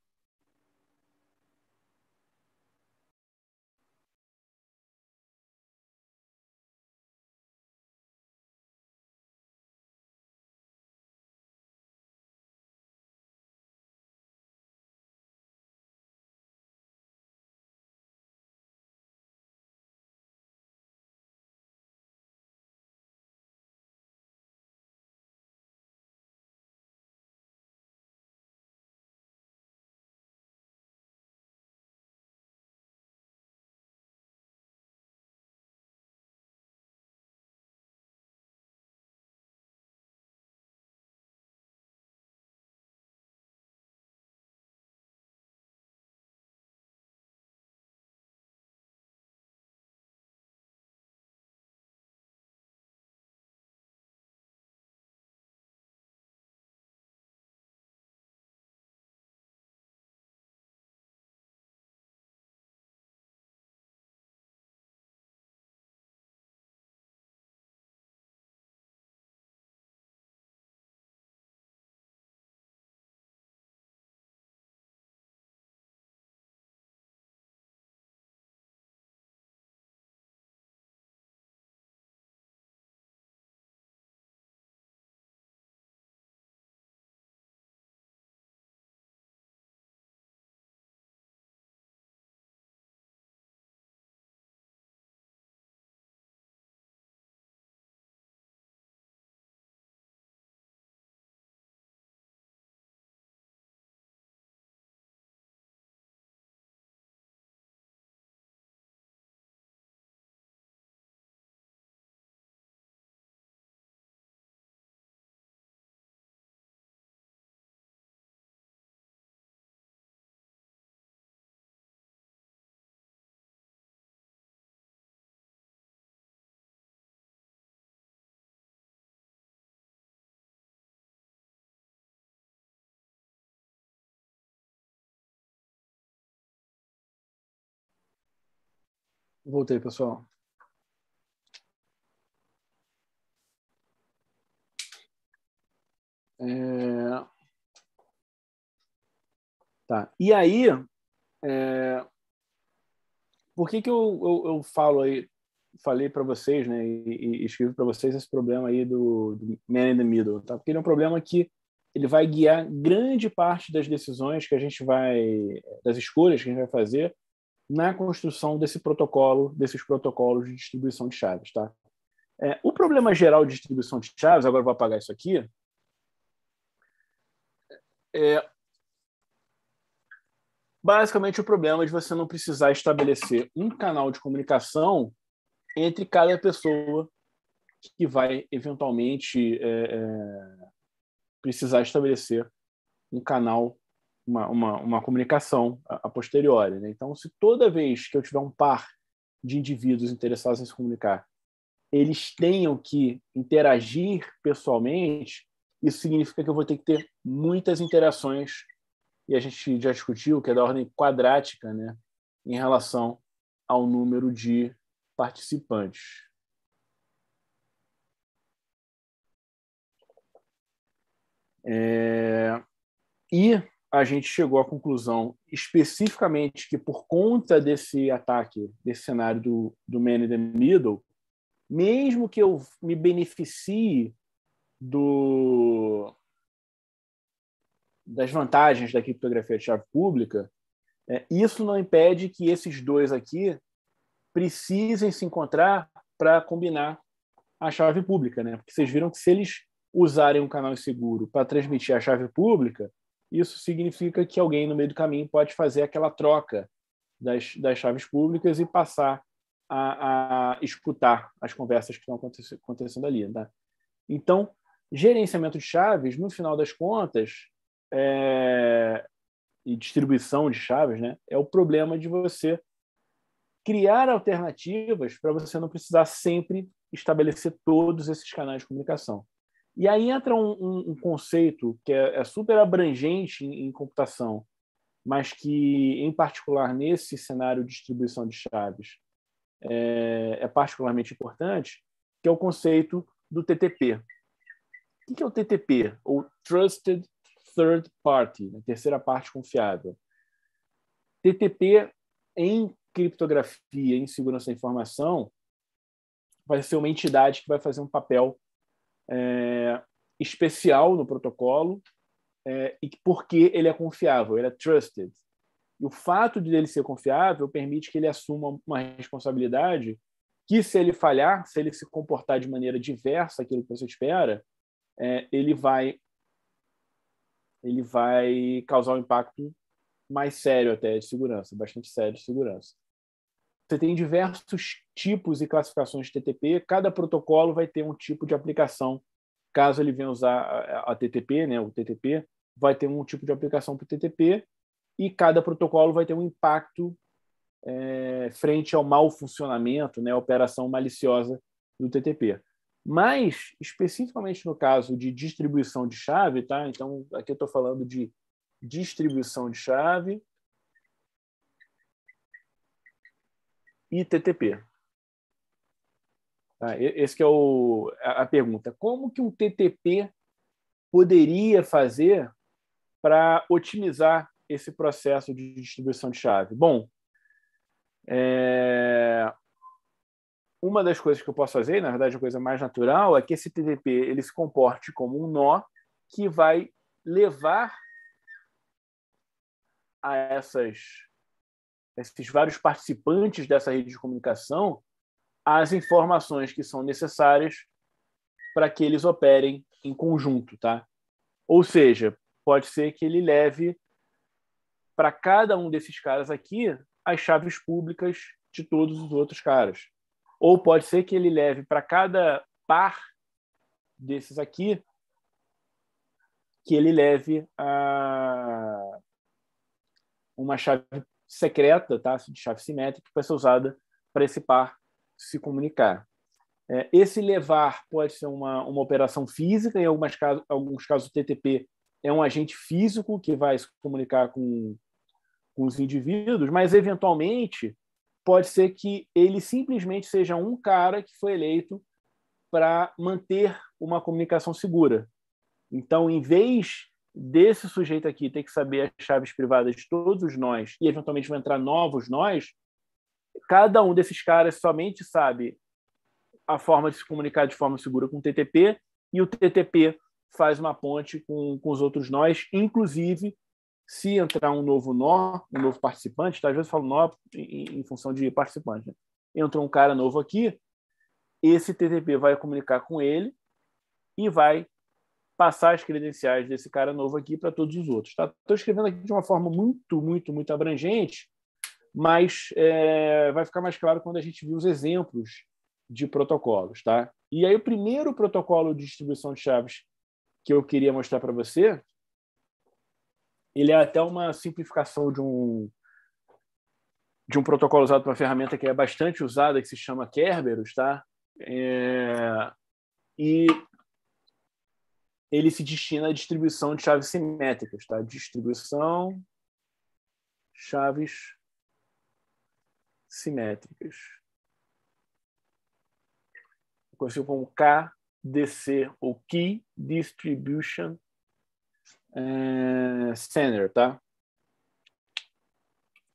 Voltei, pessoal. É... Tá. E aí, é... por que que eu, eu, eu falo aí, falei para vocês, né, e, e escrevi para vocês esse problema aí do, do man in the middle, tá? Porque ele é um problema que ele vai guiar grande parte das decisões que a gente vai, das escolhas que a gente vai fazer na construção desse protocolo, desses protocolos de distribuição de chaves, tá? É, o problema geral de distribuição de chaves, agora eu vou apagar isso aqui, é basicamente o problema de você não precisar estabelecer um canal de comunicação entre cada pessoa que vai eventualmente é, é, precisar estabelecer um canal uma, uma, uma comunicação a, a posteriori. Né? Então, se toda vez que eu tiver um par de indivíduos interessados em se comunicar, eles tenham que interagir pessoalmente, isso significa que eu vou ter que ter muitas interações, e a gente já discutiu que é da ordem quadrática, né? em relação ao número de participantes. É... E a gente chegou à conclusão especificamente que por conta desse ataque, desse cenário do, do man in the middle, mesmo que eu me beneficie do das vantagens da criptografia de chave pública, é, isso não impede que esses dois aqui precisem se encontrar para combinar a chave pública, né? Porque vocês viram que se eles usarem um canal seguro para transmitir a chave pública, isso significa que alguém no meio do caminho pode fazer aquela troca das, das chaves públicas e passar a, a escutar as conversas que estão acontecendo ali. Tá? Então, gerenciamento de chaves, no final das contas, é... e distribuição de chaves, né, é o problema de você criar alternativas para você não precisar sempre estabelecer todos esses canais de comunicação. E aí entra um, um, um conceito que é, é super abrangente em, em, computação, mas que, em particular, nesse cenário de distribuição de chaves, é, é particularmente importante, que é o conceito do TTP. O que é o TTP? Ou Trusted Third Party, né? terceira parte confiável. TTP, em criptografia, em segurança da informação, vai ser uma entidade que vai fazer um papel é, especial no protocolo é, e porque ele é confiável, ele é trusted. E o fato de ele ser confiável permite que ele assuma uma responsabilidade que, se ele falhar, se ele se comportar de maneira diversa aquilo que você espera, é, ele vai ele vai causar um impacto mais sério até de segurança, bastante sério de segurança. Você tem diversos tipos e classificações de TTP, cada protocolo vai ter um tipo de aplicação. Caso ele venha usar a, TTP, né, o TTP, vai ter um tipo de aplicação para o TTP e cada protocolo vai ter um impacto é, frente ao mau funcionamento, né, a operação maliciosa do TTP. Mas, especificamente no caso de distribuição de chave, tá? Então, aqui eu estou falando de distribuição de chave, e TTP. Ah, tá, esse que é o, a, a pergunta. Como que um TTP poderia fazer para otimizar esse processo de distribuição de chave? Bom, é... uma das coisas que eu posso fazer, na verdade, a coisa mais natural, é que esse TTP ele se comporte como um nó que vai levar a essas esses vários participantes dessa rede de comunicação as informações que são necessárias para que eles operem em conjunto, tá? Ou seja, pode ser que ele leve para cada um desses caras aqui as chaves públicas de todos os outros caras. Ou pode ser que ele leve para cada par desses aqui que ele leve a uma chave secreta, tá? de chave simétrica, que vai ser usada para esse par se comunicar. É, esse levar pode ser uma, uma operação física, em algumas casos, alguns casos o TTP é um agente físico que vai se comunicar com, com os indivíduos, mas eventualmente pode ser que ele simplesmente seja um cara que foi eleito para manter uma comunicação segura. Então, em vez desse sujeito aqui ter que saber as chaves privadas de todos os nós e eventualmente vão entrar novos nós, cada um desses caras somente sabe a forma de se comunicar de forma segura com o TTP e o TTP faz uma ponte com, com os outros nós, inclusive se entrar um novo nó, um novo participante, tá? às vezes eu falo nó em, em função de participante. Né? Entrou um cara novo aqui, esse TTP vai comunicar com ele e vai passar as credenciais desse cara novo aqui para todos os outros. Estou tá? escrevendo aqui de uma forma muito, muito, muito abrangente, mas é, vai ficar mais claro quando a gente viu os exemplos de protocolos. Tá? E aí, o primeiro protocolo de distribuição de chaves que eu queria mostrar para você, ele é até uma simplificação de um de um protocolo usado para uma ferramenta que é bastante usada, que se chama Kerberos, tá? É, e ele se destina à distribuição de chaves simétricas, tá? Distribuição chaves simétricas. Conhecido como KDC, ou Key Distribution é, Center, tá?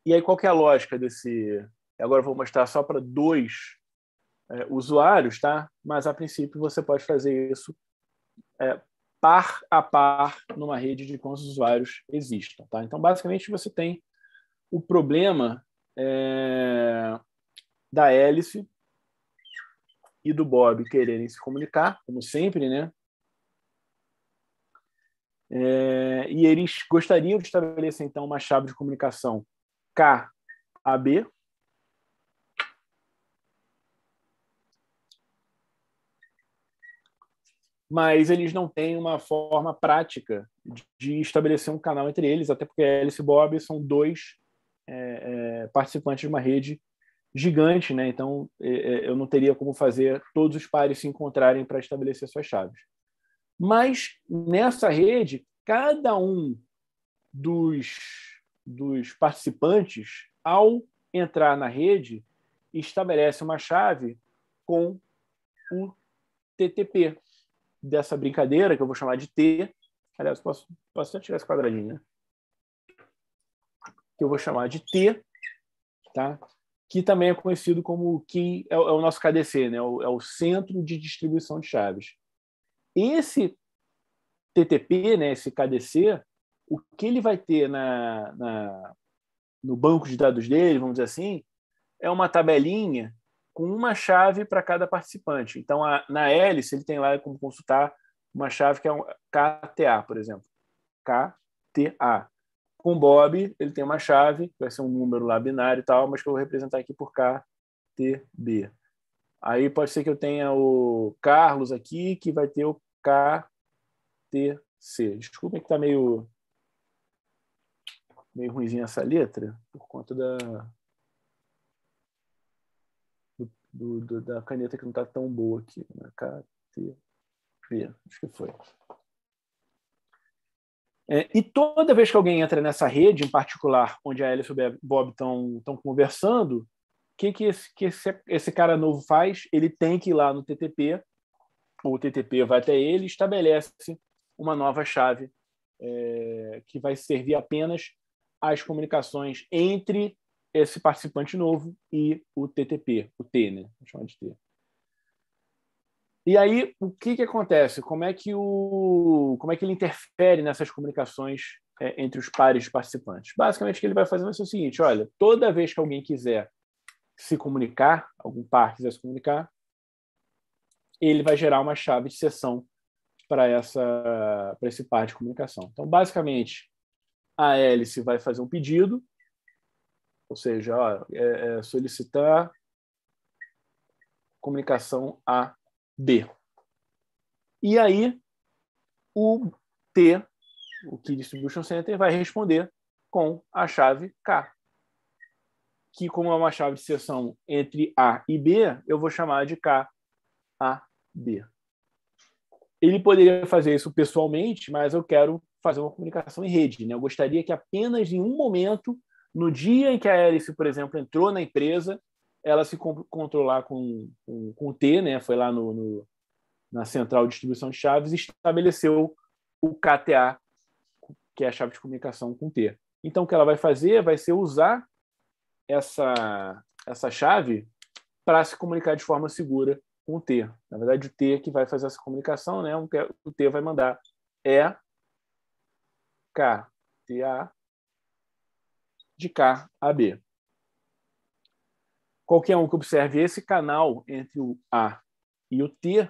E aí, qual é a lógica desse... Agora eu vou mostrar só para dois é, usuários, tá? Mas, a princípio, você pode fazer isso é, par a par numa rede de quantos usuários existam. Tá? Então, basicamente, você tem o problema é, da hélice e do Bob quererem se comunicar, como sempre, né? É, e eles gostariam de estabelecer, então, uma chave de comunicação K a B, mas eles não têm uma forma prática de estabelecer um canal entre eles, até porque Alice e Bob são dois é, é, participantes de uma rede gigante, né? Então é, é eu não teria como fazer todos os pares se encontrarem para estabelecer suas chaves. Mas nessa rede, cada um dos, dos participantes, ao entrar na rede, estabelece uma chave com o TTP, dessa brincadeira, que eu vou chamar de T, aliás, posso, posso até tirar esse quadradinho, né? que eu vou chamar de T, tá? que também é conhecido como que é, é, o nosso KDC, né? é, o, Centro de Distribuição de Chaves. Esse TTP, né? esse KDC, o que ele vai ter na, na, no banco de dados dele, vamos dizer assim, é uma tabelinha com uma chave para cada participante. Então, a, na hélice, ele tem lá como consultar uma chave que é um KTA, por exemplo. KTA. Com o Bob, ele tem uma chave, vai ser um número lá binário e tal, mas que eu vou representar aqui por KTB. Aí pode ser que eu tenha o Carlos aqui, que vai ter o KTC. Desculpem que está meio, meio ruimzinha essa letra, por conta da, do, do, da caneta que não está tão boa aqui. Né? KTP, acho que foi. É, e toda vez que alguém entra nessa rede, em particular, onde a Alice e o Bob estão conversando, o que, que, esse, que esse, esse cara novo faz? Ele tem que ir lá no TTP, ou o TTP vai até ele e estabelece uma nova chave é, que vai servir apenas às comunicações entre esse participante novo e o TTP, o T, né? Vou chamar de T. E aí, o que, que acontece? Como é que, o, como é que ele interfere nessas comunicações é, entre os pares de participantes? Basicamente, o que ele vai fazer vai ser o seguinte: olha, toda vez que alguém quiser se comunicar, algum par quiser se comunicar, ele vai gerar uma chave de sessão para essa para esse par de comunicação. Então, basicamente, a hélice vai fazer um pedido ou seja, ó, é, é solicitar comunicação a B. E aí, o T, o Key Distribution Center, vai responder com a chave K. Que, como é uma chave de seção entre A e B, eu vou chamar de K A B. Ele poderia fazer isso pessoalmente, mas eu quero fazer uma comunicação em rede. Né? Eu gostaria que apenas em um momento no dia em que a Hélice, por exemplo, entrou na empresa, ela se controlar com, com, com o T, né? foi lá no, no, na central de distribuição de chaves e estabeleceu o KTA, que é a chave de comunicação com o T. Então, o que ela vai fazer vai ser usar essa, essa chave para se comunicar de forma segura com o T. Na verdade, o T é que vai fazer essa comunicação, né? É, o T vai mandar é K, T, A, de K a B. Qualquer um que observe esse canal entre o A e o T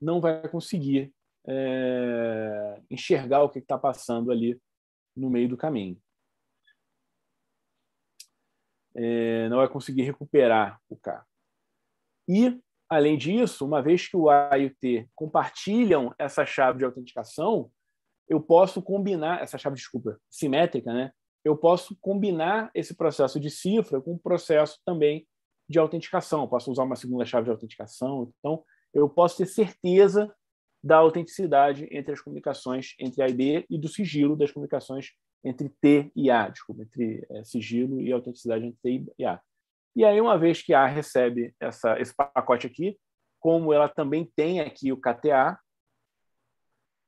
não vai conseguir é, enxergar o que está passando ali no meio do caminho. É, não vai conseguir recuperar o K. E, além disso, uma vez que o A e o T compartilham essa chave de autenticação, eu posso combinar essa chave, desculpa, simétrica, né? eu posso combinar esse processo de cifra com o um processo também de autenticação. Eu posso usar uma segunda chave de autenticação. Então, eu posso ter certeza da autenticidade entre as comunicações entre A e B e do sigilo das comunicações entre T e A, desculpa, entre é, sigilo e autenticidade entre T e A. E aí, uma vez que A recebe essa, esse pacote aqui, como ela também tem aqui o KTA,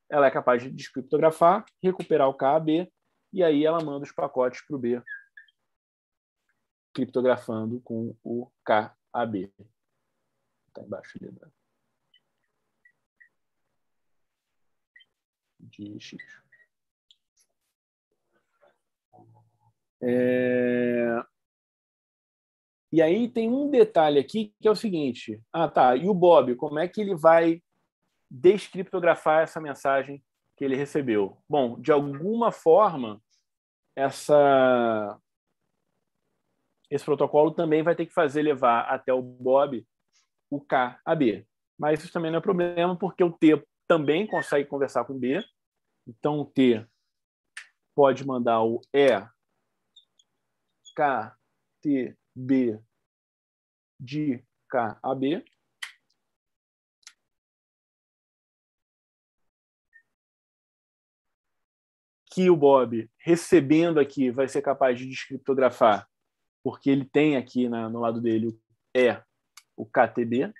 ela é capaz de descriptografar, recuperar o KAB e aí ela manda os pacotes para o B, criptografando com o KAB. Está embaixo ali da... Né? de X. É... E aí tem um detalhe aqui que é o seguinte: ah, tá. E o Bob, como é que ele vai descriptografar essa mensagem que ele recebeu. Bom, de alguma forma, essa esse protocolo também vai ter que fazer levar até o Bob o K a B. Mas isso também não é problema, porque o T também consegue conversar com B. Então, o T pode mandar o E, K, T, B, de K a B. que o Bob, recebendo aqui, vai ser capaz de descriptografar, porque ele tem aqui na, no lado dele é o KTB.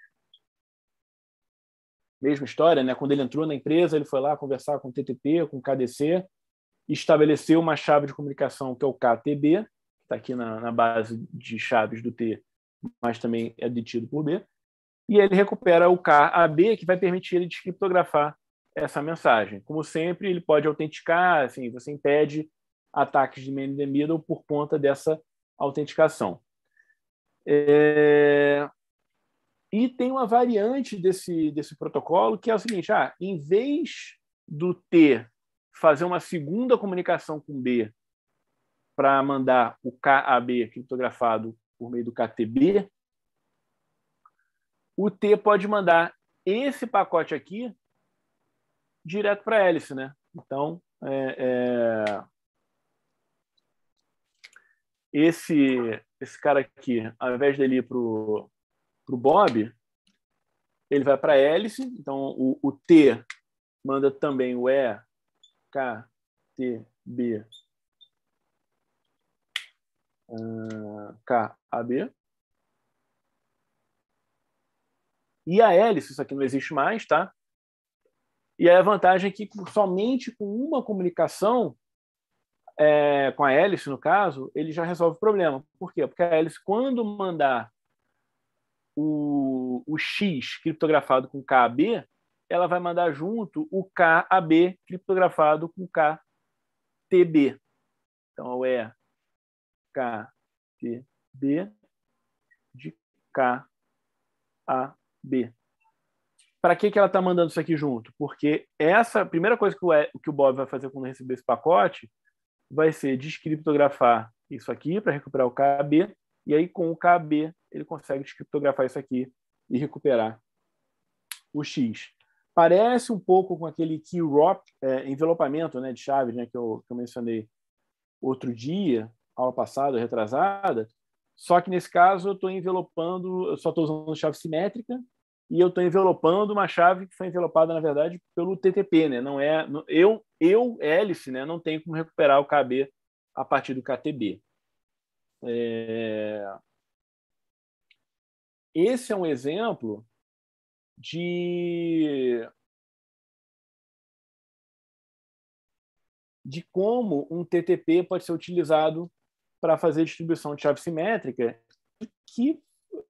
Mesma história, né? quando ele entrou na empresa, ele foi lá conversar com o TTP, com o KDC, estabeleceu uma chave de comunicação que é o KTB, que está aqui na, na base de chaves do T, mas também é detido por B, e ele recupera o KAB, que vai permitir ele descriptografar essa mensagem. Como sempre, ele pode autenticar, assim, você impede ataques de man in the middle por conta dessa autenticação. É... E tem uma variante desse, desse protocolo que é o seguinte: ah, em vez do T fazer uma segunda comunicação com B para mandar o KAB criptografado por meio do KTB, o T pode mandar esse pacote aqui direto para a hélice, né? Então, é, é... esse esse cara aqui, ao invés dele ir para o Bob, ele vai para a hélice, então o, o, T manda também o E, K, T, B, uh, K, A, B. E a hélice, isso aqui não existe mais, tá? E a vantagem é que somente com uma comunicação, é, com a hélice no caso, ele já resolve o problema. Por quê? Porque a hélice, quando mandar o, o X criptografado com KAB, ela vai mandar junto o KAB criptografado com KTB. Então é KTB de KAB para que, que ela está mandando isso aqui junto? Porque essa primeira coisa que o, que o Bob vai fazer quando receber esse pacote vai ser descriptografar isso aqui para recuperar o KB, e aí com o KB ele consegue descriptografar isso aqui e recuperar o X. Parece um pouco com aquele key wrap, é, envelopamento né, de chaves né, que, eu, que eu mencionei outro dia, aula passada, retrasada, só que nesse caso eu estou envelopando, eu só estou usando chave simétrica, e eu estou envelopando uma chave que foi envelopada, na verdade, pelo TTP, né? Não é, eu, eu hélice, né? Não tenho como recuperar o KB a partir do KTB. É... Esse é um exemplo de de como um TTP pode ser utilizado para fazer distribuição de chave simétrica, que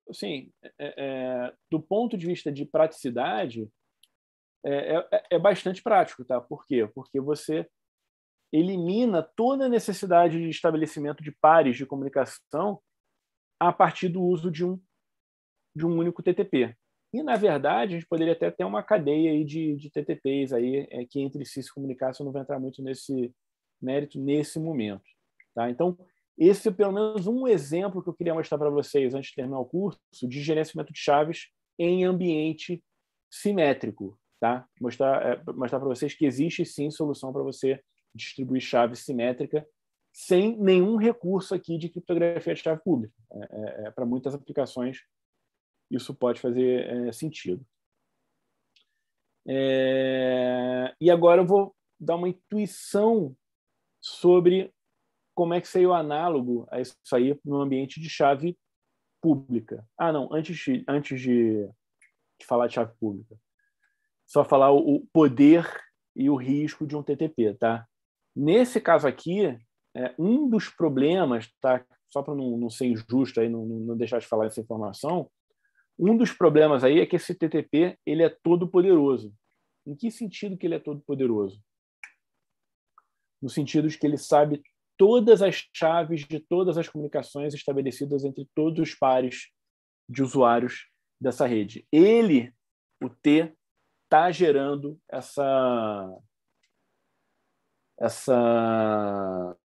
assim, é, é, é, do ponto de vista de praticidade, é é, é, é, bastante prático, tá? Por quê? Porque você elimina toda a necessidade de estabelecimento de pares de comunicação a partir do uso de um, de um único TTP. E, na verdade, a gente poderia até ter uma cadeia aí de, de TTPs aí, que entre si se comunicassem, eu não vou entrar muito nesse mérito nesse momento. Tá? Então, esse, é pelo menos, um exemplo que eu queria mostrar para vocês antes de terminar o curso de gerenciamento de chaves em ambiente simétrico. Tá? Mostrar, é, mostrar para vocês que existe sim solução para você distribuir chave simétrica sem nenhum recurso aqui de criptografia de chave pública. É, é, é para muitas aplicações, isso pode fazer é, sentido. É... E agora eu vou dar uma intuição sobre como é que seria o análogo a isso aí no ambiente de chave pública. Ah, não, antes de, antes de, de falar de chave pública, só falar o, o, poder e o risco de um TTP, tá? Nesse caso aqui, é, um dos problemas, tá? Só para não, não ser injusto aí, não, não deixar de falar essa informação, um dos problemas aí é que esse TTP ele é todo poderoso. Em que sentido que ele é todo poderoso? No sentido de que ele sabe todas as chaves de todas as comunicações estabelecidas entre todos os pares de usuários dessa rede. Ele, o T, está gerando essa essa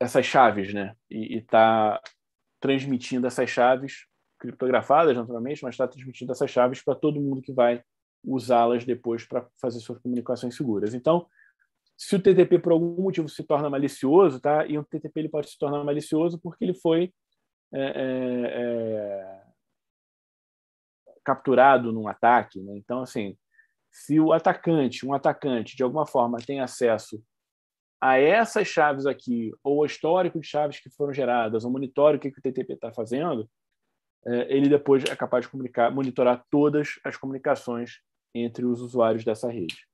essas chaves, né? E está transmitindo essas chaves criptografadas, naturalmente, mas está transmitindo essas chaves para todo mundo que vai usá-las depois para fazer suas comunicações seguras. Então, se o TTP por algum motivo se torna malicioso, tá? E o TTP ele pode se tornar malicioso porque ele foi é, é, é, capturado num ataque, né? Então assim, se o atacante, um atacante de alguma forma tem acesso a essas chaves aqui ou ao histórico de chaves que foram geradas, ou monitora o que, que o TTP está fazendo, é, ele depois é capaz de comunicar, monitorar todas as comunicações entre os usuários dessa rede.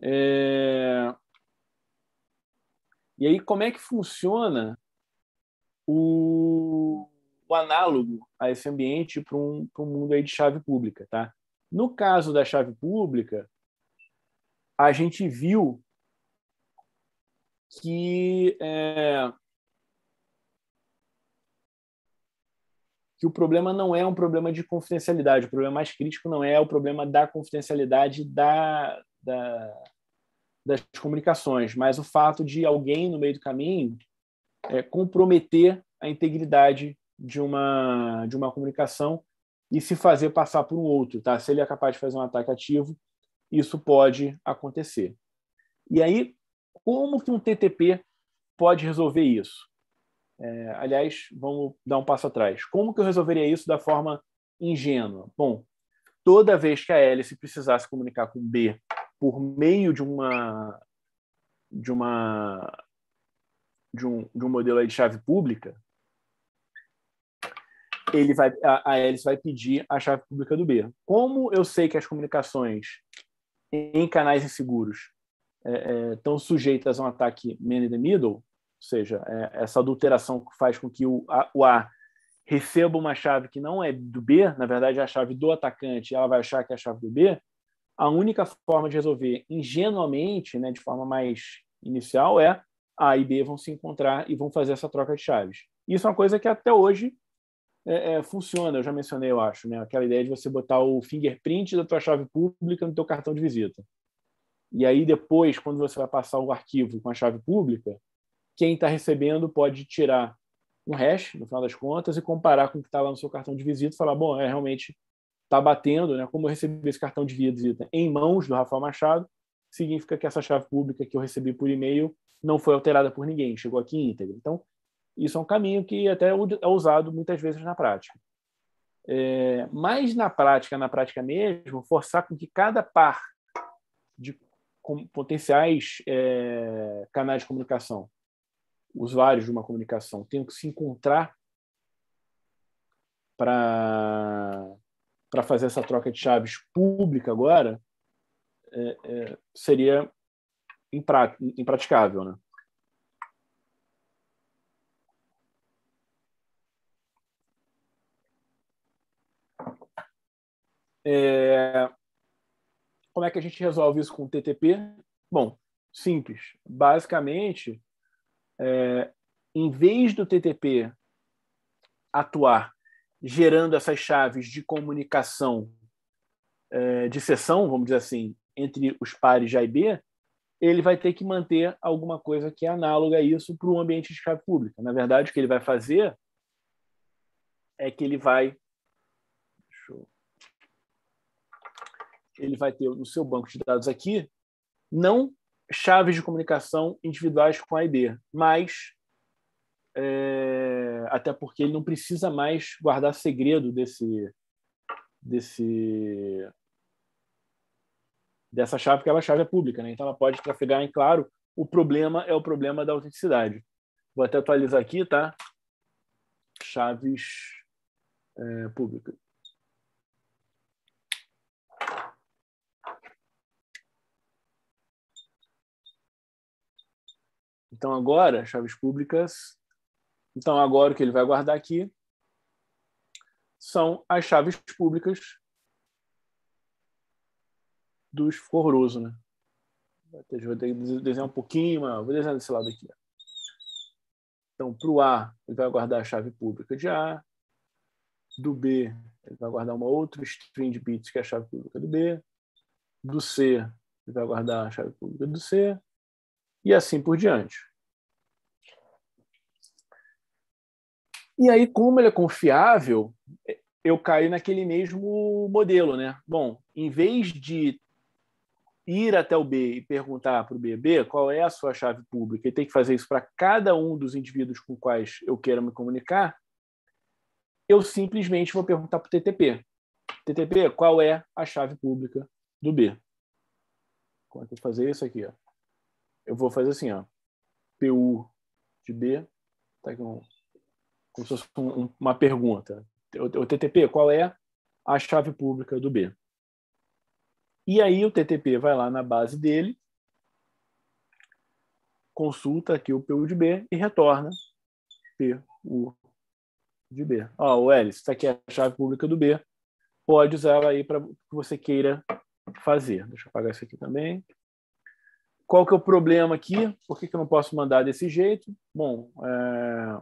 É... E aí, como é que funciona o, o análogo a esse ambiente para um, para um mundo aí de chave pública? Tá? No caso da chave pública, a gente viu que é... que o problema não é um problema de confidencialidade, o problema mais crítico não é o problema da confidencialidade da, da, das comunicações, mas o fato de alguém no meio do caminho é, comprometer a integridade de uma, de uma comunicação e se fazer passar por um outro. Tá? Se ele é capaz de fazer um ataque ativo, isso pode acontecer. E aí, como que um TTP pode resolver isso? É, aliás, vamos dar um passo atrás. Como que eu resolveria isso da forma ingênua? Bom, toda vez que a hélice precisasse comunicar com B por meio de uma de uma de um, de um modelo de chave pública, ele vai a, a Alice vai pedir a chave pública do B. Como eu sei que as comunicações em canais inseguros é, é, estão sujeitas a um ataque man in the middle, ou seja, é, essa adulteração que faz com que o a, o a receba uma chave que não é do B, na verdade é a chave do atacante, ela vai achar que é a chave do B, a única forma de resolver ingenuamente, né, de forma mais inicial, é A e B vão se encontrar e vão fazer essa troca de chaves. Isso é uma coisa que até hoje é, é, funciona, eu já mencionei, eu acho, né? aquela ideia de você botar o fingerprint da tua chave pública no teu cartão de visita. E aí depois, quando você vai passar o arquivo com a chave pública, quem está recebendo pode tirar um hash, no final das contas, e comparar com o que está lá no seu cartão de visita e falar, bom, é realmente está batendo, né? como eu recebi esse cartão de visita em mãos do Rafael Machado, significa que essa chave pública que eu recebi por e-mail não foi alterada por ninguém, chegou aqui íntegra. Então, isso é um caminho que até é, é usado muitas vezes na prática. É, mas na prática, na prática mesmo, forçar com que cada par de potenciais é, canais de comunicação, usuários de uma comunicação, tenham que se encontrar para para fazer essa troca de chaves pública agora é, é, seria impra impraticável, né? É, como é que a gente resolve isso com o TTP? Bom, simples. Basicamente, é, em vez do TTP atuar gerando essas chaves de comunicação é, de sessão, vamos dizer assim, entre os pares de A e B, ele vai ter que manter alguma coisa que é análoga a isso para o ambiente de chave pública. Na verdade, o que ele vai fazer é que ele vai ele vai ter no seu banco de dados aqui não chaves de comunicação individuais com A e B, mas é, até porque ele não precisa mais guardar segredo desse, desse dessa chave, porque ela é chave é pública, né? então ela pode trafegar em claro. O problema é o problema da autenticidade. Vou até atualizar aqui, tá? Chaves é, públicas. Então, agora, chaves públicas, então, agora o que ele vai guardar aqui são as chaves públicas dos Forroso, né? Vou ter que desenhar um pouquinho, mas vou desenhar desse lado aqui. Então, para o A, ele vai guardar a chave pública de A. Do B, ele vai guardar uma outra string de bits, que é a chave pública do B. Do C, ele vai guardar a chave pública do C. E assim por diante. E aí, como ele é confiável, eu caí naquele mesmo modelo, né? Bom, em vez de ir até o B e perguntar para o BB qual é a sua chave pública e tem que fazer isso para cada um dos indivíduos com quais eu queira me comunicar, eu simplesmente vou perguntar para o TTP. TTP, qual é a chave pública do B? Como é que eu vou fazer isso aqui? Ó? Eu vou fazer assim, ó. PU de B, tá aqui um como se fosse um, uma pergunta. O, o TTP, qual é a chave pública do B? E aí o TTP vai lá na base dele, consulta aqui o PU de B e retorna PU de B. Ó, oh, o Elis, está aqui a chave pública do B. Pode usar ela aí para o que você queira fazer. Deixa eu apagar isso aqui também. Qual que é o problema aqui? Por que, que eu não posso mandar desse jeito? Bom, é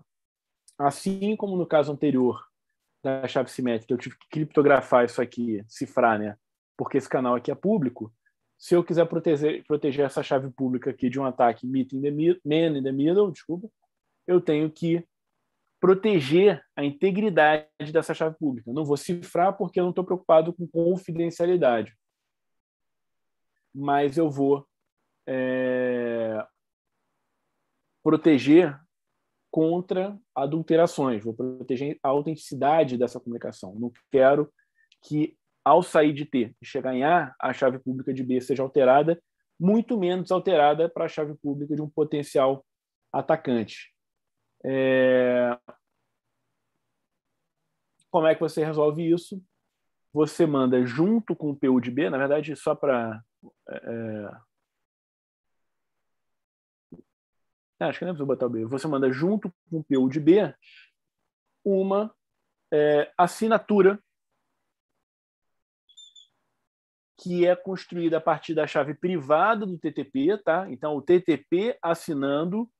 assim como no caso anterior da chave simétrica, eu tive que criptografar isso aqui, cifrar, né? Porque esse canal aqui é público. Se eu quiser proteger, proteger essa chave pública aqui de um ataque meet in the man in the middle, desculpa, eu tenho que proteger a integridade dessa chave pública. não vou cifrar porque eu não estou preocupado com confidencialidade. Mas eu vou é, proteger contra adulterações, vou proteger a autenticidade dessa comunicação. Não quero que, ao sair de T e chegar em A, a chave pública de B seja alterada, muito menos alterada para a chave pública de um potencial atacante. É... Como é que você resolve isso? Você manda junto com o PU de B, na verdade, só para é, é Ah, acho que não é precisa botar o B. Você manda junto com o PU de B uma é, assinatura que é construída a partir da chave privada do TTP, tá? Então o TTP assinando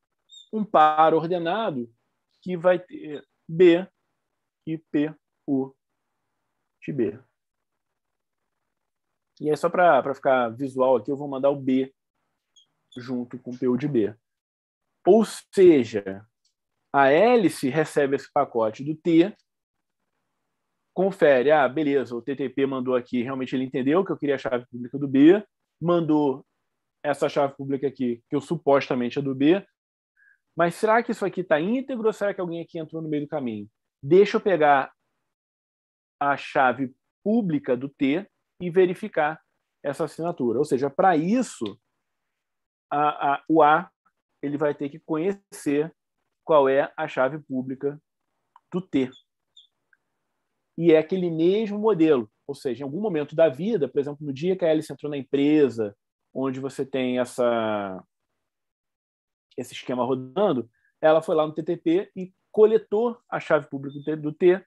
um par ordenado que vai ter B e PU de B. E é só para ficar visual aqui, eu vou mandar o B junto com o PU de B. Ou seja, a hélice recebe esse pacote do T, confere, ah, beleza, o TTP mandou aqui, realmente ele entendeu que eu queria a chave pública do B, mandou essa chave pública aqui, que eu supostamente é do B, mas será que isso aqui está íntegro ou será que alguém aqui entrou no meio do caminho? Deixa eu pegar a chave pública do T e verificar essa assinatura. Ou seja, para isso, a, a, o A ele vai ter que conhecer qual é a chave pública do T. E é aquele mesmo modelo, ou seja, em algum momento da vida, por exemplo, no dia que a Alice entrou na empresa, onde você tem essa esse esquema rodando, ela foi lá no TTP e coletou a chave pública do T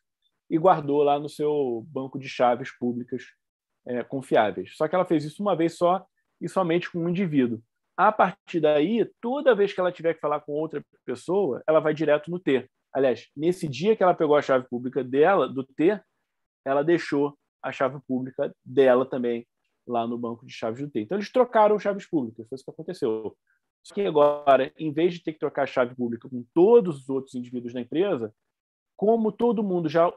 e guardou lá no seu banco de chaves públicas é, confiáveis. Só que ela fez isso uma vez só e somente com um indivíduo. A partir daí, toda vez que ela tiver que falar com outra pessoa, ela vai direto no T. Aliás, nesse dia que ela pegou a chave pública dela, do T, ela deixou a chave pública dela também lá no banco de chaves do T. Então, eles trocaram chaves públicas, foi isso que aconteceu. Só que agora, em vez de ter que trocar a chave pública com todos os outros indivíduos da empresa, como todo mundo já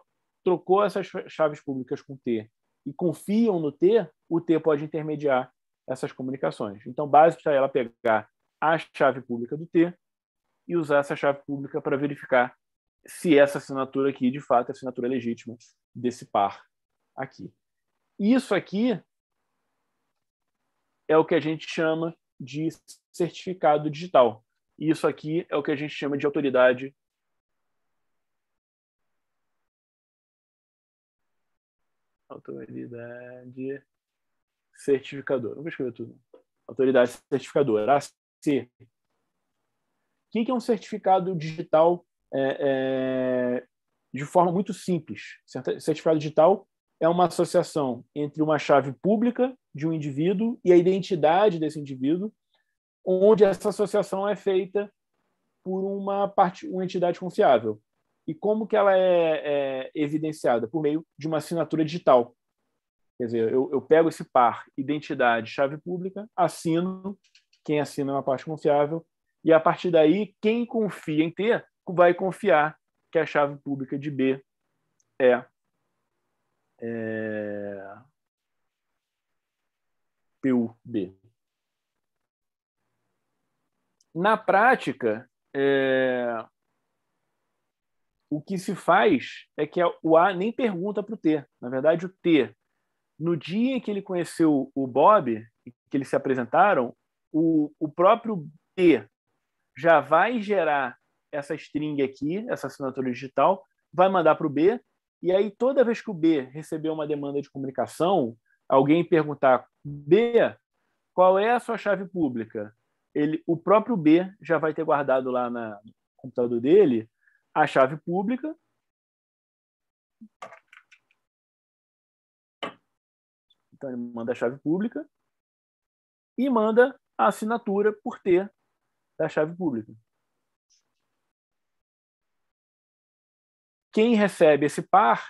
trocou essas chaves públicas com o T e confiam no T, o T pode intermediar essas comunicações. Então, básico é ela pegar a chave pública do T e usar essa chave pública para verificar se essa assinatura aqui, de fato, é a assinatura legítima desse par aqui. Isso aqui é o que a gente chama de certificado digital. Isso aqui é o que a gente chama de autoridade autoridade Certificador, Não vou escrever tudo. Autoridade certificadora, AC. Ah, o que é um certificado digital é, é, de forma muito simples? Certificado digital é uma associação entre uma chave pública de um indivíduo e a identidade desse indivíduo, onde essa associação é feita por uma, parte, uma entidade confiável. E como que ela é, é evidenciada? Por meio de uma assinatura digital. Quer dizer, eu, eu pego esse par, identidade, chave pública, assino, quem assina é uma parte confiável, e a partir daí, quem confia em T vai confiar que a chave pública de B é, é PUB. Na prática, é, o que se faz é que o A nem pergunta para o T. Na verdade, o T no dia em que ele conheceu o Bob, que eles se apresentaram, o, o próprio B já vai gerar essa string aqui, essa assinatura digital, vai mandar para o B, e aí toda vez que o B receber uma demanda de comunicação, alguém perguntar, B, qual é a sua chave pública? Ele, o próprio B já vai ter guardado lá na, no computador dele a chave pública Então ele manda a chave pública e manda a assinatura por T da chave pública. Quem recebe esse par,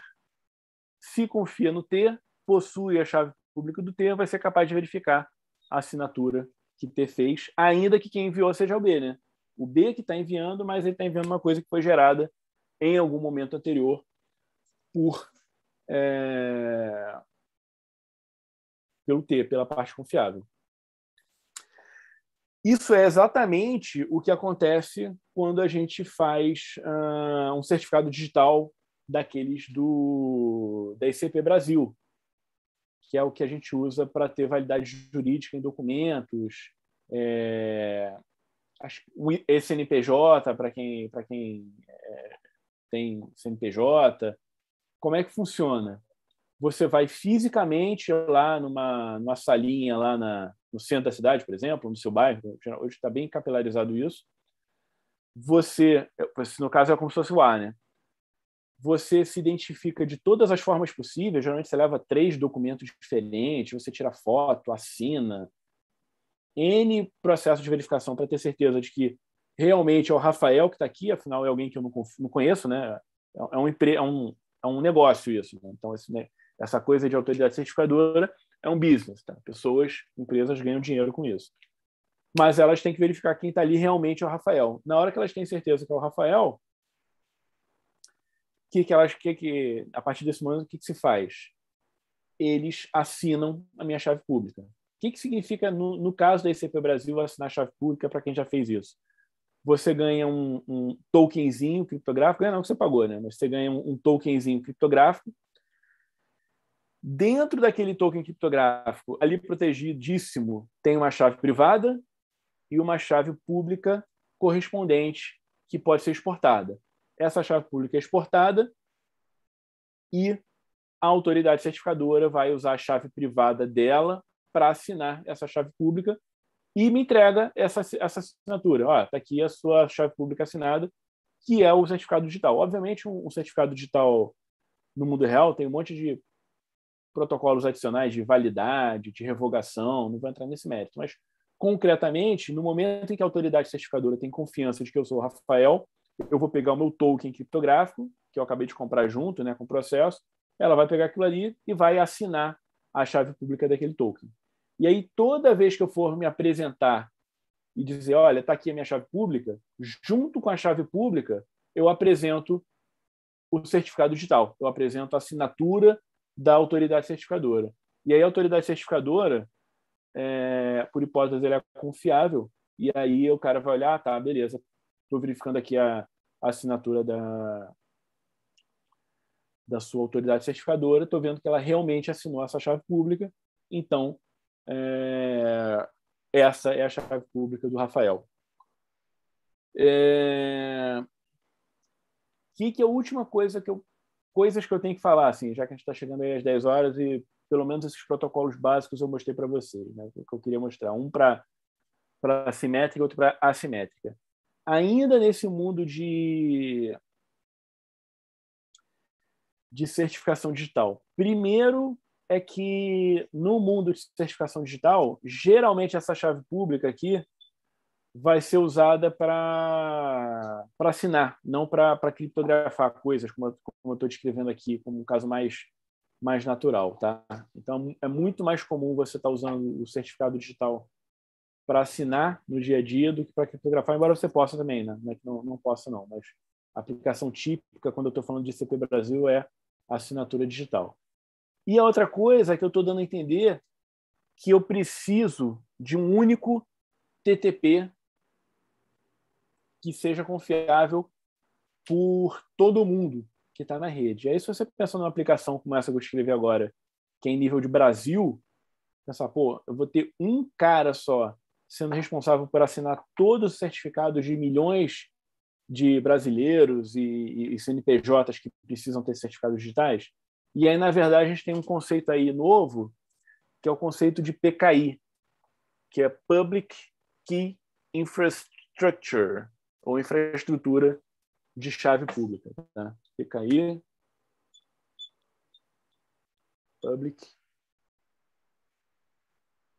se confia no T, possui a chave pública do T, vai ser capaz de verificar a assinatura que T fez, ainda que quem enviou seja o B, né? O B que está enviando, mas ele está enviando uma coisa que foi gerada em algum momento anterior por é, pelo T, pela parte confiável. Isso é exatamente o que acontece quando a gente faz uh, um certificado digital daqueles do da ICP Brasil, que é o que a gente usa para ter validade jurídica em documentos, é, o CNPJ para quem para quem é, tem CNPJ. Como é que funciona? você vai fisicamente lá numa, numa salinha lá na, no centro da cidade, por exemplo, no seu bairro, hoje está bem capilarizado isso. É, você, no caso é como se fosse o A, né? Você se identifica de todas as formas possíveis. Geralmente você leva três documentos diferentes, você tira foto, assina, N processos de verificação para ter certeza de que realmente é o Rafael que está aqui, afinal é alguém que eu não, não conheço, né? É, é um, é um, é um negócio isso. Né? Então, esse, né? Essa coisa de autoridade certificadora é um business, tá? Pessoas, empresas ganham dinheiro com isso. Mas elas têm que verificar quem está ali realmente é o Rafael. Na hora que elas têm certeza que é o Rafael, que que elas que que a partir desse momento o que, que se faz? Eles assinam a minha chave pública. O que, que significa no, no caso da ICP Brasil assinar a chave pública para quem já fez isso? Você ganha um, um tokenzinho criptográfico, é não que você pagou, né? Mas você ganha um, um tokenzinho criptográfico Dentro daquele token criptográfico, ali protegidíssimo, tem uma chave privada e uma chave pública correspondente que pode ser exportada. Essa chave pública é exportada e a autoridade certificadora vai usar a chave privada dela para assinar essa chave pública e me entrega essa, essa assinatura. está aqui a sua chave pública assinada, que é o certificado digital. Obviamente, um, um certificado digital no mundo real tem um monte de protocolos adicionais de validade, de revogação, não vou entrar nesse mérito, mas concretamente, no momento em que a autoridade certificadora tem confiança de que eu sou o Rafael, eu vou pegar o meu token criptográfico, que eu acabei de comprar junto né, com o processo, ela vai pegar aquilo ali e vai assinar a chave pública daquele token. E aí, toda vez que eu for me apresentar e dizer, olha, está aqui a minha chave pública, junto com a chave pública, eu apresento o certificado digital, eu apresento a assinatura da autoridade certificadora. E aí a autoridade certificadora, é, por hipótese, ela é confiável, e aí o cara vai olhar, ah, tá, beleza, estou verificando aqui a, a, assinatura da, da sua autoridade certificadora, estou vendo que ela realmente assinou essa chave pública, então é, essa é a chave pública do Rafael. O é, que, que é a última coisa que eu coisas que eu tenho que falar, assim, já que a gente está chegando aí às 10 horas e pelo menos esses protocolos básicos eu mostrei para vocês, né? que eu queria mostrar. Um para simétrica e outro para assimétrica. Ainda nesse mundo de, de certificação digital. Primeiro é que no mundo de certificação digital, geralmente essa chave pública aqui vai ser usada para assinar, não para criptografar coisas, como, como eu estou descrevendo aqui, como um caso mais, mais natural. Tá? Então, é muito mais comum você estar tá usando o certificado digital para assinar no dia a dia do que para criptografar, embora você possa também, né? É não, não possa não, mas a aplicação típica, quando eu estou falando de CP Brasil, é assinatura digital. E a outra coisa que eu estou dando a entender que eu preciso de um único TTP que seja confiável por todo mundo que está na rede. E aí, se você pensa numa aplicação como essa que eu escrevi agora, que é em nível de Brasil, pensar, pô, eu vou ter um cara só sendo responsável por assinar todos os certificados de milhões de brasileiros e, e, e CNPJs que precisam ter certificados digitais. E aí, na verdade, a gente tem um conceito aí novo, que é o conceito de PKI, que é Public Key Infrastructure, ou infraestrutura de chave pública. Tá? Fica aí. Public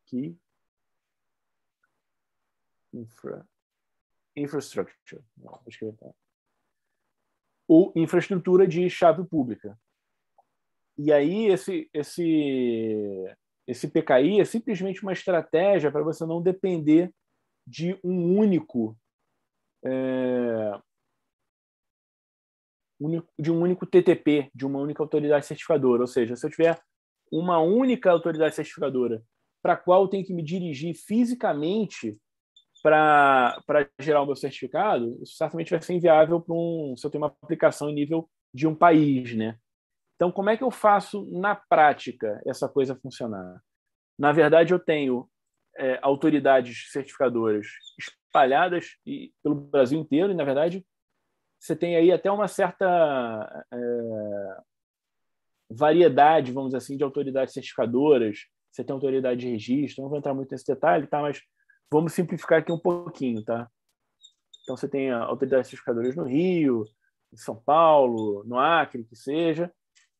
key infra infrastructure. Vou escrever tá? Ou infraestrutura de chave pública. E aí esse esse esse PKI é simplesmente uma estratégia para você não depender de um único é, de um único TTP, de uma única autoridade certificadora. Ou seja, se eu tiver uma única autoridade certificadora para a qual eu tenho que me dirigir fisicamente para gerar o meu certificado, isso certamente vai ser inviável um, se eu tenho uma aplicação em nível de um país. Né? Então, como é que eu faço na prática essa coisa funcionar? Na verdade, eu tenho é, autoridades certificadoras espalhadas e, pelo Brasil inteiro, e, na verdade, você tem aí até uma certa é, variedade, vamos dizer assim, de autoridades certificadoras, você tem autoridade de registro, não vou entrar muito nesse detalhe, tá? mas vamos simplificar aqui um pouquinho. Tá? Então, você tem autoridades certificadoras no Rio, em São Paulo, no Acre, que seja,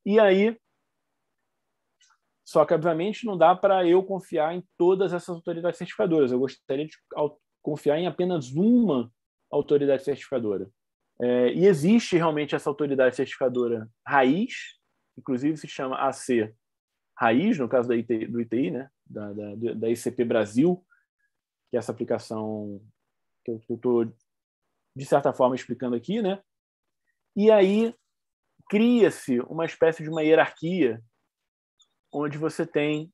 e aí só que, obviamente, não dá para eu confiar em todas essas autoridades certificadoras. Eu gostaria de confiar em apenas uma autoridade certificadora. É, e existe realmente essa autoridade certificadora raiz, inclusive se chama AC Raiz, no caso da IT, do ITI, né? da, da, da ICP Brasil, que é essa aplicação que eu estou, de certa forma, explicando aqui. Né? E aí cria-se uma espécie de uma hierarquia onde você tem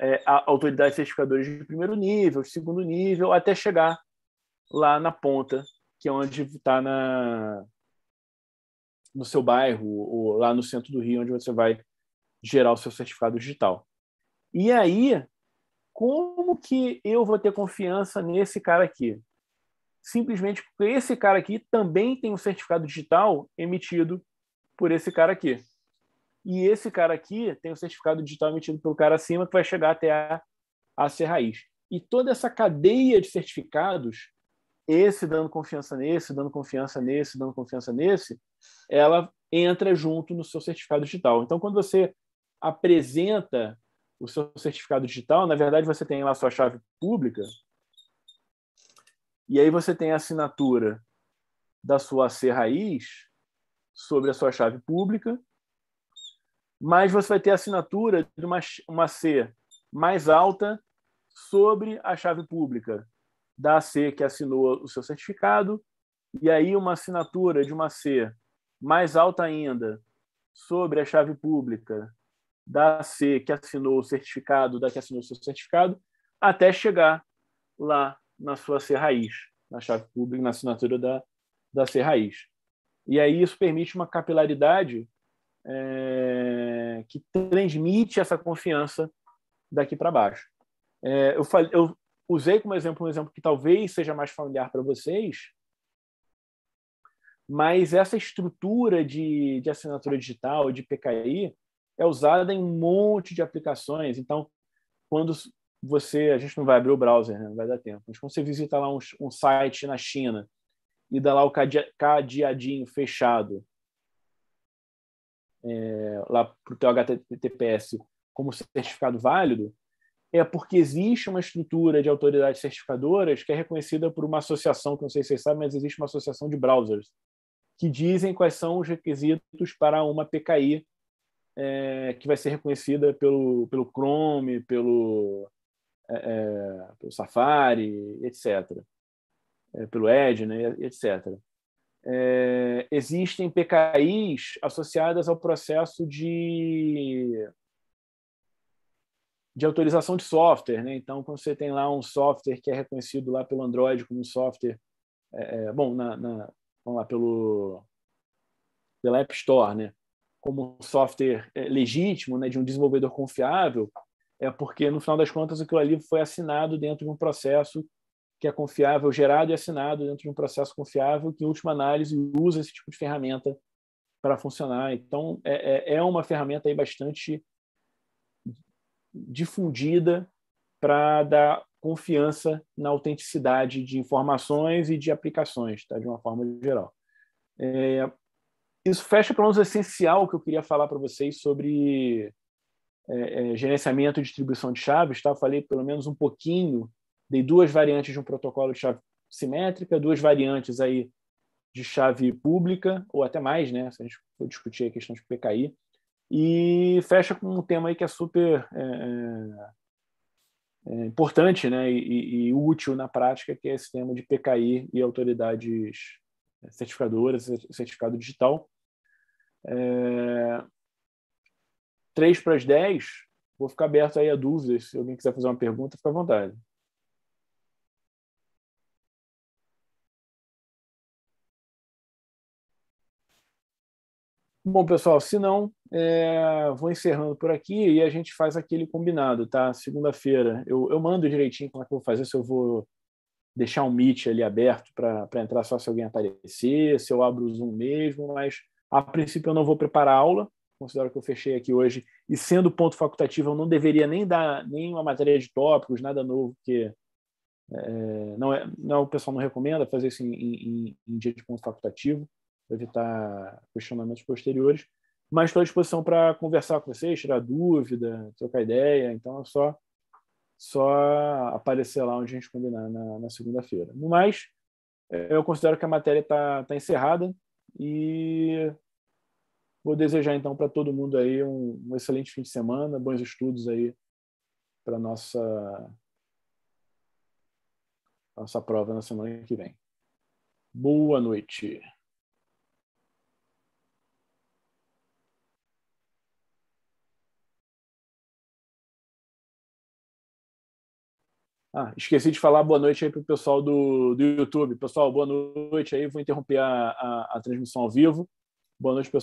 é, a autoridade certificadora de primeiro nível, segundo nível, até chegar lá na ponta, que é onde está na no seu bairro ou lá no centro do Rio, onde você vai gerar o seu certificado digital. E aí, como que eu vou ter confiança nesse cara aqui? Simplesmente porque esse cara aqui também tem um certificado digital emitido por esse cara aqui. E esse cara aqui tem o certificado digital emitido pelo cara acima que vai chegar até a, a ser raiz. E toda essa cadeia de certificados, esse dando confiança nesse, dando confiança nesse, dando confiança nesse, ela entra junto no seu certificado digital. Então, quando você apresenta o seu certificado digital, na verdade você tem lá a sua chave pública, e aí você tem a assinatura da sua AC raiz sobre a sua chave pública, mas você vai ter a assinatura de uma, uma C mais alta sobre a chave pública da C que assinou o seu certificado, e aí uma assinatura de uma C mais alta ainda sobre a chave pública da C que assinou o certificado, da que assinou o seu certificado, até chegar lá na sua C raiz, na chave pública, na assinatura da, da C raiz. E aí isso permite uma capilaridade é, que transmite essa confiança daqui para baixo. É, eu, falei, eu, usei como exemplo um exemplo que talvez seja mais familiar para vocês, mas essa estrutura de, de assinatura digital, de PKI, é usada em um monte de aplicações. Então, quando você, a gente não vai abrir o browser, né? não vai dar tempo, mas quando você visita lá um, um site na China e dá lá o cadeadinho fechado é, lá para o teu HTTPS como certificado válido, é porque existe uma estrutura de autoridades certificadoras que é reconhecida por uma associação, que não sei se vocês sabem, mas existe uma associação de browsers, que dizem quais são os requisitos para uma PKI é, que vai ser reconhecida pelo, pelo Chrome, pelo, é, é pelo Safari, etc. É, pelo Edge, né, etc é, existem PKIs associadas ao processo de, de autorização de software. Né? Então, quando você tem lá um software que é reconhecido lá pelo Android como um software, é, é bom, na, na, vamos lá, pelo, pela App Store, né? como um software é, legítimo, né? de um desenvolvedor confiável, é porque, no final das contas, aquilo ali foi assinado dentro de um processo que é confiável, gerado e assinado dentro de um processo confiável, que, em última análise, usa esse tipo de ferramenta para funcionar. Então, é, é, é uma ferramenta aí bastante difundida para dar confiança na autenticidade de informações e de aplicações, tá? de uma forma geral. É, isso fecha para nós o essencial que eu queria falar para vocês sobre é, é, gerenciamento e distribuição de chaves. Tá? Eu falei pelo menos um pouquinho Dei duas variantes de um protocolo de chave simétrica, duas variantes aí de chave pública, ou até mais, né? Se a gente for discutir a questão de PKI. E fecha com um tema aí que é super é, é, é importante né? E, e, útil na prática, que é esse tema de PKI e autoridades é, certificadoras, certificado digital. É, 3 para as 10, vou ficar aberto aí a dúvidas. Se alguém quiser fazer uma pergunta, fica à vontade. Bom, pessoal, se não, é, vou encerrando por aqui e a gente faz aquele combinado, tá? Segunda-feira. Eu, eu mando direitinho como é que eu vou fazer, se eu vou deixar um Meet ali aberto para entrar só se alguém aparecer, se eu abro o Zoom mesmo, mas a princípio eu não vou preparar aula, considero que eu fechei aqui hoje, e sendo ponto facultativo eu não deveria nem dar nenhuma matéria de tópicos, nada novo, porque é, não é, não, é o pessoal não recomenda fazer isso em, em, em dia de ponto facultativo evitar questionamentos posteriores. Mas estou à disposição para conversar com vocês, tirar dúvida, trocar ideia. Então é só, só aparecer lá onde a gente combinar na, na segunda-feira. No mais, é, eu considero que a matéria está tá encerrada e vou desejar então para todo mundo aí um, um, excelente fim de semana, bons estudos aí para nossa nossa prova na semana que vem. Boa noite. Ah, esqueci de falar boa noite aí para o pessoal do, do YouTube. Pessoal, boa noite aí. Vou interromper a, a, a transmissão ao vivo. Boa noite, pessoal.